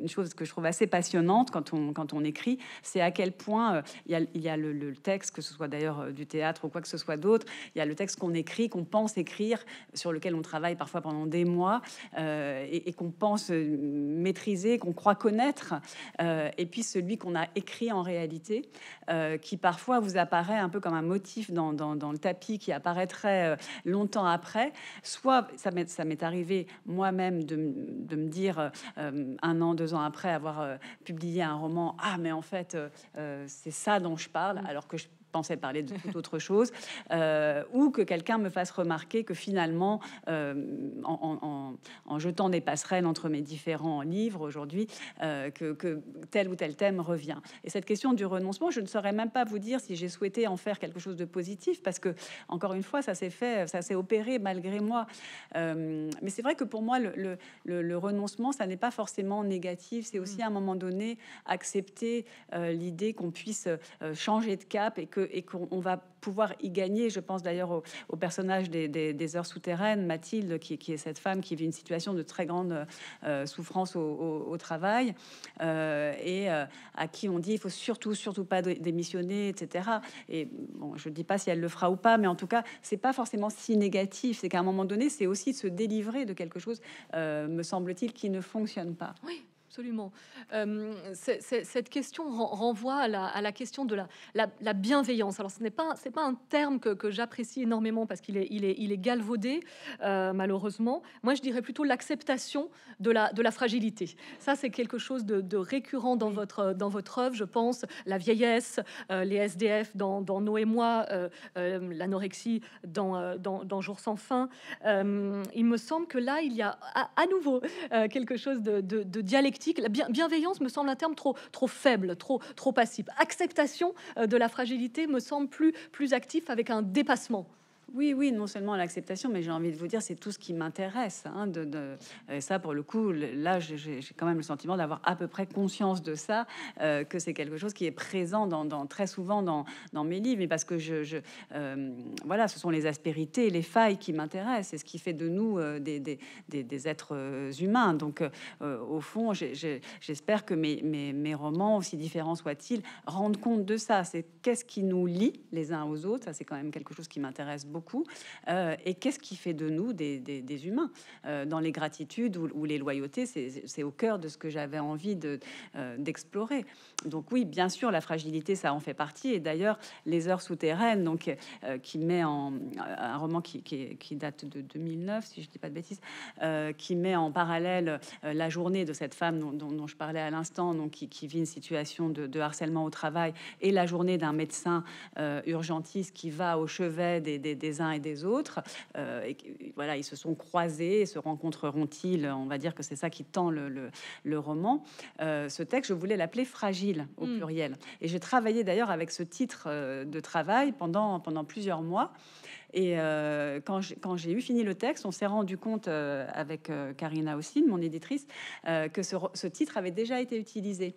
une chose que je trouve assez passionnante quand on, quand on écrit, c'est à quel point euh, il y a, le, texte, que ce soit d'ailleurs euh, du théâtre ou quoi que ce soit d'autre, il y a le texte qu'on écrit, qu'on pense écrire, sur lequel on travaille parfois pendant des mois euh, et, qu'on pense maîtriser, qu'on croit connaître, et puis celui qu'on a écrit en réalité, qui parfois vous apparaît un peu comme un motif dans, dans, le tapis qui apparaîtrait longtemps après. Soit ça m'est arrivé moi-même de, de, me dire un an deux ans après avoir euh, publié un roman, ah mais en fait euh, euh, c'est ça dont je parle, mm. alors que je pensais parler de toute autre chose, euh, ou que quelqu'un me fasse remarquer que finalement, euh, en, jetant des passerelles entre mes différents livres aujourd'hui, euh, que, tel ou tel thème revient. Et cette question du renoncement, je ne saurais même pas vous dire si j'ai souhaité en faire quelque chose de positif, parce que, encore une fois, ça s'est fait, ça s'est opéré malgré moi. mais c'est vrai que pour moi, le, le renoncement, ça n'est pas forcément négatif, c'est aussi mm. à un moment donné accepter l'idée qu'on puisse changer de cap et que et qu'on va pouvoir y gagner. Je pense d'ailleurs au, personnage des, heures souterraines, Mathilde, qui, est cette femme qui vit une situation de très grande euh, souffrance au, travail euh, et euh, à qui on dit il faut surtout, surtout pas démissionner, etc. Et bon, je ne dis pas si elle le fera ou pas, mais en tout cas, c'est pas forcément si négatif. C'est qu'à un moment donné, c'est aussi de se délivrer de quelque chose, me semble-t-il, qui ne fonctionne pas absolument. Euh, cette question renvoie à la, question de la, la, bienveillance. Alors, ce n'est pas, c'est pas un terme que, j'apprécie énormément parce qu'il est, il est, il est galvaudé, euh, malheureusement. Moi, je dirais plutôt l'acceptation de la, de la fragilité. Ça, c'est quelque chose de, récurrent dans votre, dans votre œuvre, je pense. La vieillesse, euh, les SDF dans, dans et moi, l'anorexie dans, dans, Jour sans fin. il me semble que là, il y a à, nouveau quelque chose de dialectique la bienveillance me semble un terme trop, faible, trop, trop passif. Acceptation euh, de la fragilité me semble plus, plus actif avec un dépassement. Oui, oui, non seulement l'acceptation, mais j'ai envie de vous dire, c'est tout ce qui m'intéresse. Hein, de, de et ça, pour le coup, là, j'ai quand même le sentiment d'avoir à peu près conscience de ça, euh, que c'est quelque chose qui est présent dans, très souvent dans, mes livres, mais parce que je, euh, voilà, ce sont les aspérités, les failles qui m'intéressent, et ce qui fait de nous euh, des, êtres humains. Donc, au fond, j'espère que mes, mes, romans, aussi différents soient-ils, rendent compte de ça. C'est qu'est-ce qui nous lie les uns aux autres. Ça, c'est quand même quelque chose qui m'intéresse beaucoup euh, et qu'est-ce qui fait de nous des, humains euh, Dans les gratitudes ou, les loyautés, c'est au cœur de ce que j'avais envie euh, d'explorer. De, donc oui, bien sûr, la fragilité, ça en fait partie. Et d'ailleurs, Les Heures souterraines, donc, qui met en... Un roman qui, date de 2009, si je ne dis pas de bêtises, qui met en parallèle la journée de cette femme dont, je parlais à l'instant, donc qui, vit une situation de, harcèlement au travail, et la journée d'un médecin urgentiste qui va au chevet des des uns et des autres. Euh, et, voilà, ils se sont croisés, se rencontreront-ils On va dire que c'est ça qui tend le, roman. Euh, ce texte, je voulais l'appeler Fragile au mm. pluriel. Et j'ai travaillé d'ailleurs avec ce titre euh, de travail pendant, pendant plusieurs mois. Et euh, quand j'ai eu fini le texte, on s'est rendu compte euh, avec euh, Karina aussi mon éditrice, que ce, ce, titre avait déjà été utilisé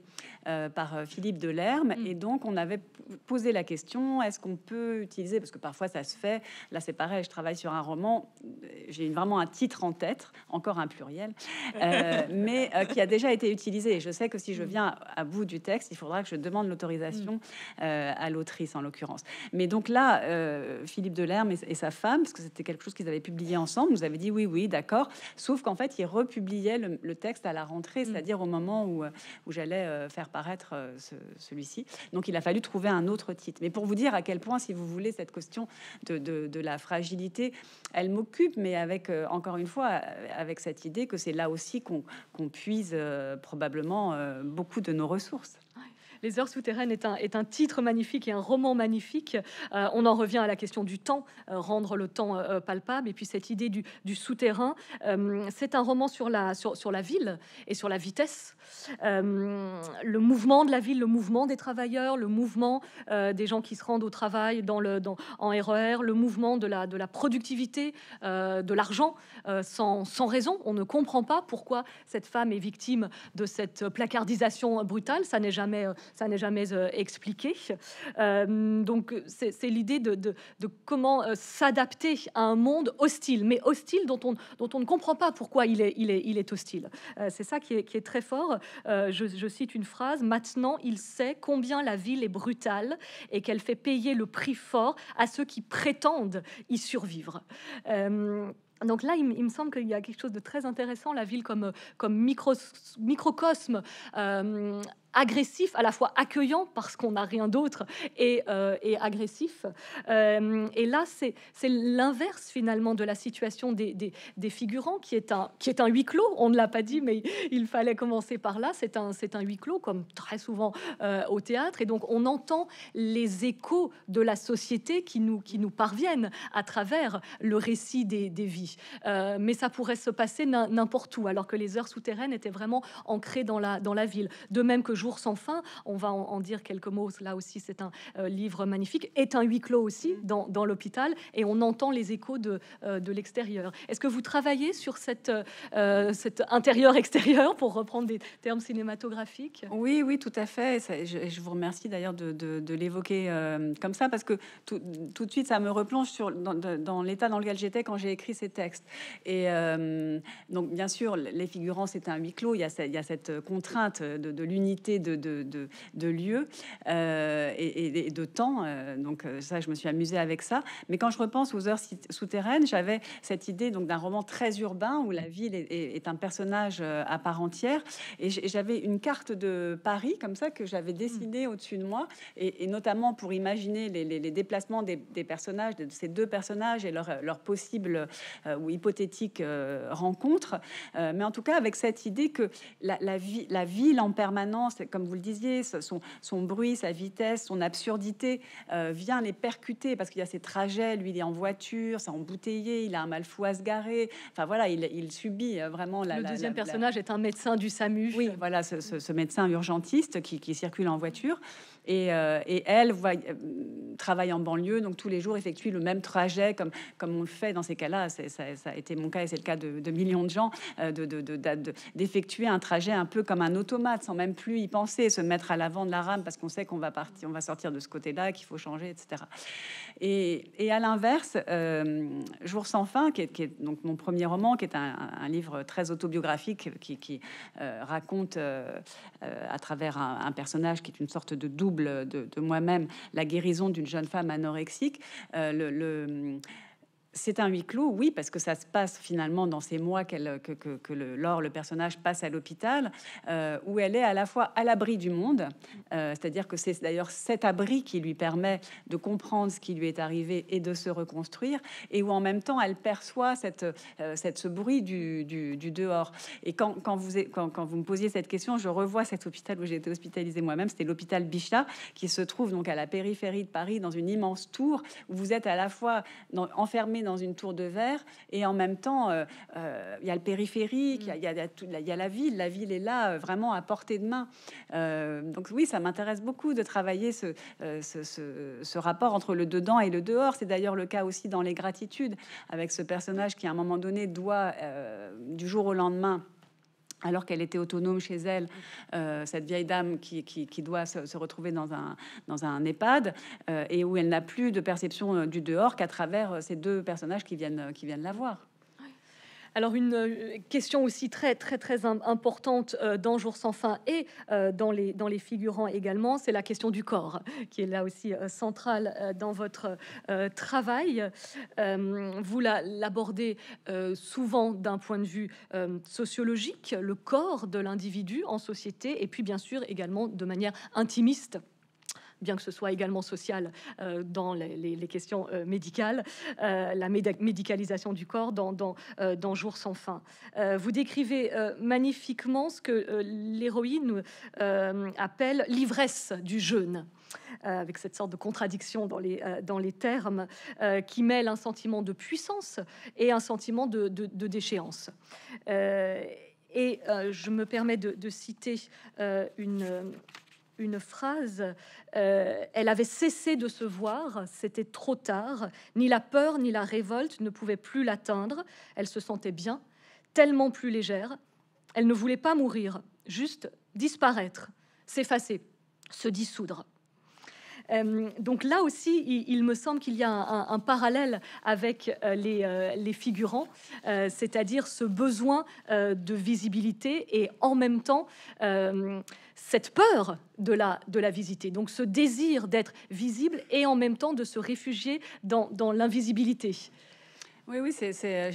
par Philippe Delerme. Mm. Et donc, on avait posé la question est-ce qu'on peut utiliser Parce que parfois, ça se fait. Là, c'est pareil, je travaille sur un roman. J'ai vraiment un titre en tête, encore un pluriel, mais qui a déjà été utilisé. Et je sais que si je viens à bout du texte, il faudra que je demande l'autorisation mm. à l'autrice en l'occurrence. Mais donc là, euh, Philippe Delerme et sa femme, parce que c'était quelque chose qu'ils avaient publié ensemble, nous avait dit oui, oui, d'accord. Sauf qu'en fait, il republiait le, texte à la rentrée, mm. c'est-à-dire au moment où, euh, où j'allais euh, faire paraître euh, celui-ci. Donc il a fallu trouver un autre titre. Mais pour vous dire à quel point, si vous voulez, cette question de, de, la fragilité, elle m'occupe, mais avec, encore une fois, avec cette idée que c'est là aussi qu'on qu puise probablement beaucoup de nos ressources. Les heures souterraines est un, est un titre magnifique et un roman magnifique. Euh, on en revient à la question du temps, euh, rendre le temps euh, palpable, et puis cette idée du, du souterrain. c'est un roman sur la, sur, sur, la ville et sur la vitesse. le mouvement de la ville, le mouvement des travailleurs, le mouvement des gens qui se rendent au travail dans le, dans, en RER, e le mouvement de la, de la productivité, de l'argent, sans, sans raison. On ne comprend pas pourquoi cette femme est victime de cette placardisation brutale. Ça n'est jamais, ça n'est jamais euh, expliqué. Euh, donc c'est l'idée de, comment euh, s'adapter à un monde hostile, mais hostile dont on, dont on ne comprend pas pourquoi il est, il est, il est hostile. c'est ça qui est, très fort. Je, cite une phrase, maintenant il sait combien la ville est brutale et qu'elle fait payer le prix fort à ceux qui prétendent y survivre. donc là, il, me semble qu'il y a quelque chose de très intéressant, la ville comme, comme microcosme agressif, à la fois accueillant parce qu'on n'a rien d'autre et, euh, agressif. Euh, et là, c'est l'inverse finalement de la situation des, figurants qui est, un, huis clos. On ne l'a pas dit, mais il fallait commencer par là. C'est un, huis clos, comme très souvent euh, au théâtre. Et donc, on entend les échos de la société qui nous, parviennent à travers le récit des, vies. mais ça pourrait se passer n'importe où, alors que les heures souterraines étaient vraiment ancrées dans la, dans la ville. De même que je sans fin. On va en, dire quelques mots. Là aussi, c'est un euh, livre magnifique. Est un huis clos aussi mm. dans, l'hôpital et on entend les échos de, euh, l'extérieur. Est-ce que vous travaillez sur cette, euh, intérieur-extérieur pour reprendre des termes cinématographiques Oui, oui, tout à fait. je, vous remercie d'ailleurs de, l'évoquer comme ça parce que tout, de suite, ça me replonge sur, dans, l'état dans lequel j'étais quand j'ai écrit ces textes. Et donc, bien sûr, les figurants, c'est un huis clos. Il y a, cette, il cette contrainte de l'unité de, de, lieux euh, et, de temps. Euh, donc euh, ça, je me suis amusée avec ça. Mais quand je repense aux heures souterraines, j'avais cette idée donc d'un roman très urbain où la ville est, un personnage à part entière. Et j'avais une carte de Paris comme ça que j'avais dessinée mmh. au-dessus de moi, et, notamment pour imaginer les, déplacements des, personnages, de ces deux personnages et leur, possible ou hypothétique rencontre. mais en tout cas, avec cette idée que la, vie, la ville en permanence comme vous le disiez, son, son bruit, sa vitesse, son absurdité euh, vient les percuter parce qu'il y a ses trajets. Lui, il est en voiture, c'est embouteillé, il a un mal fou à se garer. Enfin voilà, il, subit euh, vraiment la. Le deuxième personnage est un médecin du SAMU. Oui, voilà, ce, médecin urgentiste qui circule en voiture. Euh, et, elle euh, travaille en banlieue, donc tous les jours effectue le même trajet, comme, on le fait dans ces cas-là. Ça, a été mon cas et c'est le cas de, millions de gens, euh, d'effectuer un trajet un peu comme un automate, sans même plus y penser, se mettre à l'avant de la rame parce qu'on sait qu'on va partir, on va sortir de ce côté-là, qu'il faut changer, etc. Et, à l'inverse, euh, Jour sans fin, qui est, donc mon premier roman, qui est un, livre très autobiographique, qui, euh, raconte euh, à travers un, personnage qui est une sorte de double de, moi-même, la guérison d'une jeune femme anorexique. le c'est un huis clos, oui, parce que ça se passe finalement dans ces mois que, que, le, Laure, le personnage, passe à l'hôpital, euh, où elle est à la fois à l'abri du monde, euh, c'est-à-dire que c'est d'ailleurs cet abri qui lui permet de comprendre ce qui lui est arrivé et de se reconstruire, et où en même temps elle perçoit cette, euh, cette ce bruit du, du, dehors. Et quand, quand vous, quand, quand, vous me posiez cette question, je revois cet hôpital où j'ai été hospitalisée moi-même, c'était l'hôpital Bichat, qui se trouve donc à la périphérie de Paris, dans une immense tour, où vous êtes à la fois dans, enfermé dans une tour de verre et en même temps, euh, euh, il y a le périphérique, il y, a la ville, la ville est là euh, vraiment à portée de main. donc oui, ça m'intéresse beaucoup de travailler ce, ce, rapport entre le dedans et le dehors. C'est d'ailleurs le cas aussi dans les gratitudes avec ce personnage qui à un moment donné doit du jour au lendemain alors qu'elle était autonome chez elle, euh, cette vieille dame qui, doit se, retrouver dans un, dans EHPAD euh, et où elle n'a plus de perception euh, du dehors qu'à travers ces deux personnages qui viennent la voir. Alors une euh, question aussi très très très importante euh, dans Jour sans fin et euh, dans les dans les figurants également, c'est la question du corps qui est là aussi centrale dans votre travail. Vous l'abordez souvent d'un point de vue sociologique, le corps de l'individu en société et puis bien sûr également de manière intimiste bien que ce soit également social euh, dans les, questions euh, médicales, euh, la médicalisation du corps dans, dans, Jour sans fin. vous décrivez magnifiquement ce que l'héroïne appelle l'ivresse du jeûne. avec cette sorte de contradiction dans les, dans les termes, qui mêle un sentiment de puissance et un sentiment de, déchéance. et je me permets de, de citer une une phrase. Euh, elle avait cessé de se voir, c'était trop tard. Ni la peur ni la révolte ne pouvaient plus l'atteindre. Elle se sentait bien, tellement plus légère. Elle ne voulait pas mourir, juste disparaître, s'effacer, se dissoudre. Euh, donc là aussi, il, me semble qu'il y a un, parallèle avec euh, euh, les, figurants, c'est-à-dire ce besoin de visibilité et en même temps cette peur de la, visiter. Donc ce désir d'être visible et en même temps de se réfugier dans l'invisibilité. Oui, oui, c'est, euh,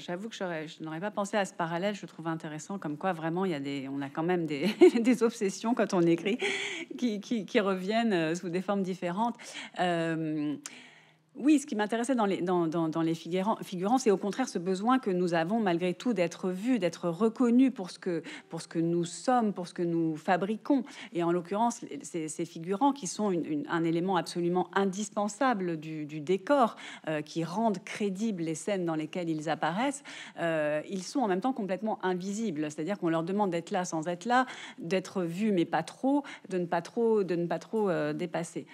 j'avoue que je n'aurais pas pensé à ce parallèle. Je trouve intéressant comme quoi vraiment il y a des, on a quand même des, obsessions quand on écrit qui, qui, reviennent euh, sous des formes différentes. Euh, oui, ce qui m'intéressait dans les, dans, les figurants, figurants c'est au contraire ce besoin que nous avons malgré tout d'être vus, d'être reconnus pour ce, que, pour ce que nous sommes, pour ce que nous fabriquons. Et en l'occurrence, ces, figurants qui sont un élément absolument indispensable du, décor, euh, qui rendent crédibles les scènes dans lesquelles ils apparaissent, euh, ils sont en même temps complètement invisibles. C'est-à-dire qu'on leur demande d'être là sans être là, d'être vus mais pas trop, de ne pas trop, de ne pas trop euh, dépasser.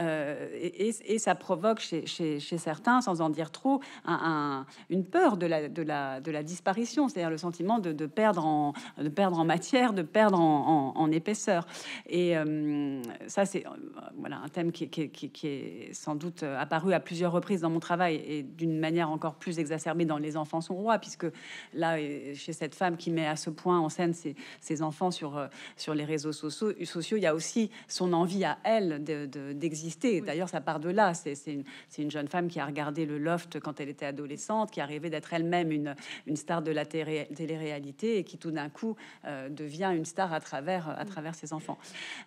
et, ça provoque chez chez, certains, sans en dire trop, un, une peur de la, de la, de la disparition, c'est-à-dire le sentiment de, perdre en, de perdre en matière, de perdre en, épaisseur. Et euh, ça, c'est euh, voilà, un thème qui, qui, est sans doute apparu à plusieurs reprises dans mon travail et d'une manière encore plus exacerbée dans Les enfants sont rois, puisque là, euh, chez cette femme qui met à ce point en scène ses, enfants sur, sur les réseaux sociaux, il y a aussi son envie à elle d'exister. D'ailleurs, ça part de là. C'est une, c'est une jeune femme qui a regardé le loft quand elle était adolescente, qui a rêvé d'être elle-même une, une star de la télé-réalité et qui tout d'un coup euh, devient une star à travers, à travers ses enfants.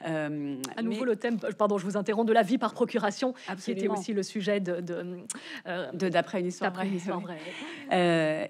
Euh, à nouveau, le thème, pardon, je vous interromps, de la vie par procuration, qui était aussi le sujet de. Euh, d'après une histoire vraie.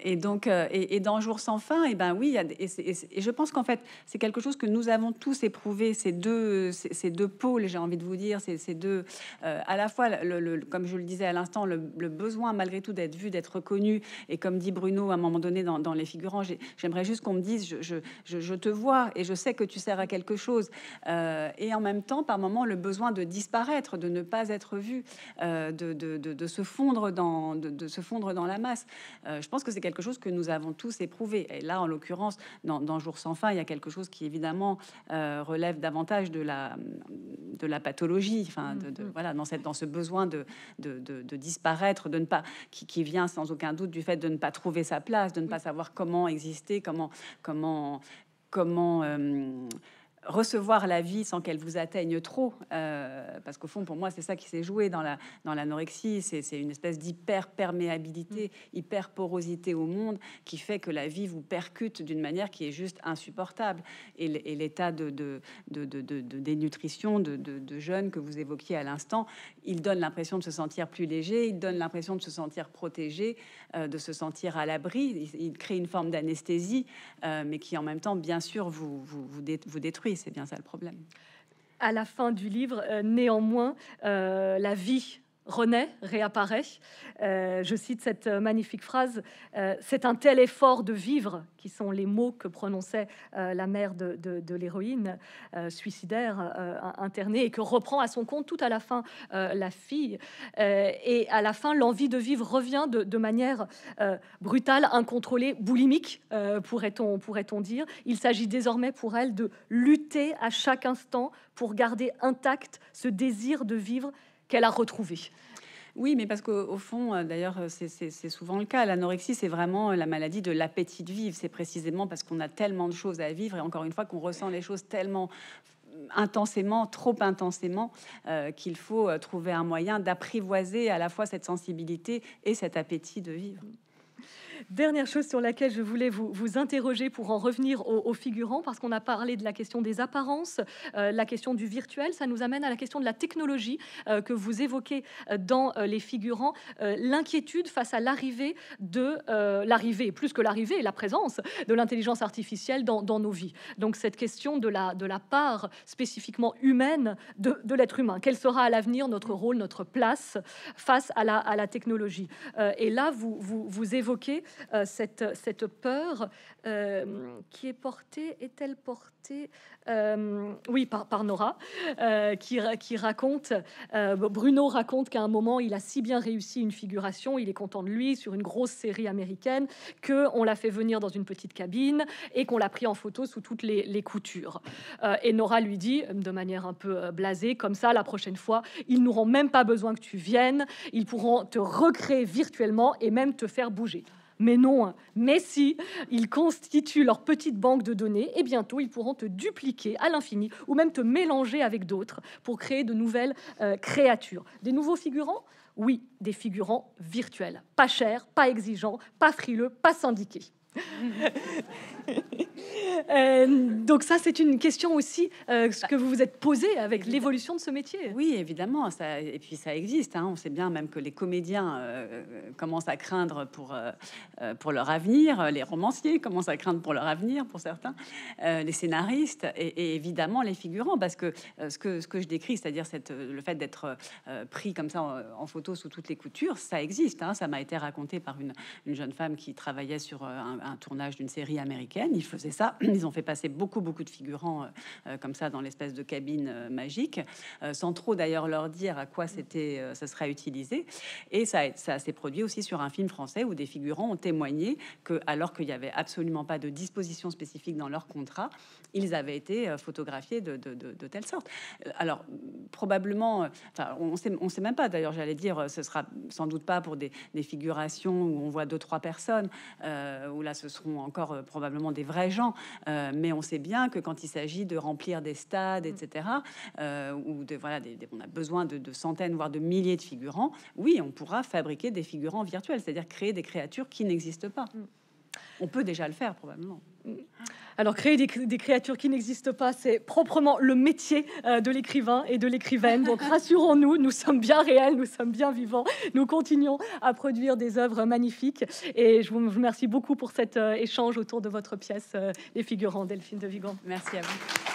et donc, et, dans Jour sans fin, et eh ben oui, et, je pense qu'en fait, c'est quelque chose que nous avons tous éprouvé, ces deux, ces, deux pôles, j'ai envie de vous dire, ces, ces deux, à la fois, le, comme je le le disais à l'instant, le, besoin malgré tout d'être vu, d'être reconnu. Et comme dit Bruno à un moment donné dans, Les Figurants, j'aimerais juste qu'on me dise je, je, te vois et je sais que tu sers à quelque chose. Euh, et en même temps, par moments, le besoin de disparaître, de ne pas être vu, euh, de, se fondre dans, de, se fondre dans la masse. Euh, je pense que c'est quelque chose que nous avons tous éprouvé. Et là, en l'occurrence, dans, Jour sans fin, il y a quelque chose qui évidemment relève davantage de la, de la pathologie, enfin, de, mm-hmm. voilà, dans, cette, dans ce besoin de de, disparaître, de ne pas, qui, vient sans aucun doute du fait de ne pas trouver sa place, de ne pas savoir comment exister, comment, comment, comment. Euh, recevoir la vie sans qu'elle vous atteigne trop. Euh, parce qu'au fond, pour moi, c'est ça qui s'est joué dans, l'anorexie. C'est, une espèce d'hyperperméabilité mm. hyperporosité au monde qui fait que la vie vous percute d'une manière qui est juste insupportable. Et, l'état de, de dénutrition de, jeunes que vous évoquiez à l'instant, il donne l'impression de se sentir plus léger, il donne l'impression de se sentir protégé, euh, de se sentir à l'abri. Il, crée une forme d'anesthésie, euh, mais qui en même temps, bien sûr, vous, vous, détruit. C'est bien ça le problème à la fin du livre, euh, néanmoins, la vie renaît, réapparaît. Euh, je cite cette euh, magnifique phrase euh, C'est un tel effort de vivre, qui sont les mots que prononçait la mère de, l'héroïne suicidaire internée, et que reprend à son compte tout à la fin la fille. et à la fin, l'envie de vivre revient de, manière brutale, incontrôlée, boulimique, pourrait-on pourrait dire. Il s'agit désormais pour elle de lutter à chaque instant pour garder intact ce désir de vivre qu'elle a retrouvé. Oui, mais parce qu'au fond, euh, d'ailleurs, euh, c'est souvent le cas. L'anorexie, c'est vraiment euh, la maladie de l'appétit de vivre. C'est précisément parce qu'on a tellement de choses à vivre et encore une fois qu'on ressent les choses tellement intensément, trop intensément, qu'il faut trouver un moyen d'apprivoiser à la fois cette sensibilité et cet appétit de vivre. Dernière chose sur laquelle je voulais vous, interroger pour en revenir aux, figurants, parce qu'on a parlé de la question des apparences, euh, la question du virtuel, ça nous amène à la question de la technologie euh, que vous évoquez euh, dans les figurants, l'inquiétude face à l'arrivée de l'arrivée, plus que l'arrivée, la présence de l'intelligence artificielle dans, nos vies. Donc cette question de la, de la part spécifiquement humaine de, de l'être humain, quel sera à l'avenir notre rôle, notre place face à la, à la technologie. et là, vous, vous, vous évoquez euh, cette, peur euh, qui est portée, est-elle portée euh, Oui, par, Nora, qui, raconte, Bruno raconte qu'à un moment, il a si bien réussi une figuration, il est content de lui sur une grosse série américaine, qu'on l'a fait venir dans une petite cabine et qu'on l'a pris en photo sous toutes les, coutures. et Nora lui dit, de manière un peu blasée, comme ça, la prochaine fois, ils n'auront même pas besoin que tu viennes, ils pourront te recréer virtuellement et même te faire bouger. Mais non, hein. mais si, ils constituent leur petite banque de données et bientôt ils pourront te dupliquer à l'infini ou même te mélanger avec d'autres pour créer de nouvelles euh, créatures. Des nouveaux figurants Oui, des figurants virtuels. Pas chers, pas exigeants, pas frileux, pas syndiqués. Euh, donc ça, c'est une question aussi euh, ce que vous vous êtes posé avec l'évolution de ce métier. Oui, évidemment. Ça, et puis ça existe. Hein. on sait bien même que les comédiens euh, commencent à craindre pour pour leur avenir. Les romanciers commencent à craindre pour leur avenir, pour certains. les scénaristes et, évidemment les figurants, parce que ce que ce que je décris, c'est-à-dire le fait d'être pris comme ça en, photo sous toutes les coutures, ça existe. Hein. ça m'a été raconté par une, une, jeune femme qui travaillait sur un, un tournage d'une série américaine. Il faisait ça. Ils ont fait passer beaucoup, beaucoup de figurants euh, euh, comme ça dans l'espèce de cabine euh, magique, sans trop d'ailleurs leur dire à quoi c'était, ça serait utilisé. Et ça, ça s'est produit aussi sur un film français où des figurants ont témoigné que, alors qu'il n'y avait absolument pas de disposition spécifique dans leur contrat, ils avaient été photographiés de, telle sorte. Alors, probablement, enfin, on sait, on sait même pas d'ailleurs, j'allais dire, ce sera sans doute pas pour des, figurations où on voit deux, trois personnes, où là ce seront encore probablement des vrais gens euh, mais on sait bien que quand il s'agit de remplir des stades, etc., euh, ou de voilà, on a besoin de centaines voire de milliers de figurants. Oui, on pourra fabriquer des figurants virtuels, c'est-à-dire créer des créatures qui n'existent pas. Mm. On peut déjà le faire probablement. Alors, créer des, créatures qui n'existent pas, c'est proprement le métier euh, de l'écrivain et de l'écrivaine. Donc, rassurons-nous, nous sommes bien réels, nous sommes bien vivants. Nous continuons à produire des œuvres magnifiques. Et je vous remercie beaucoup pour cet euh, échange autour de votre pièce, euh, Les figurants, Delphine de Vigan. Merci à vous.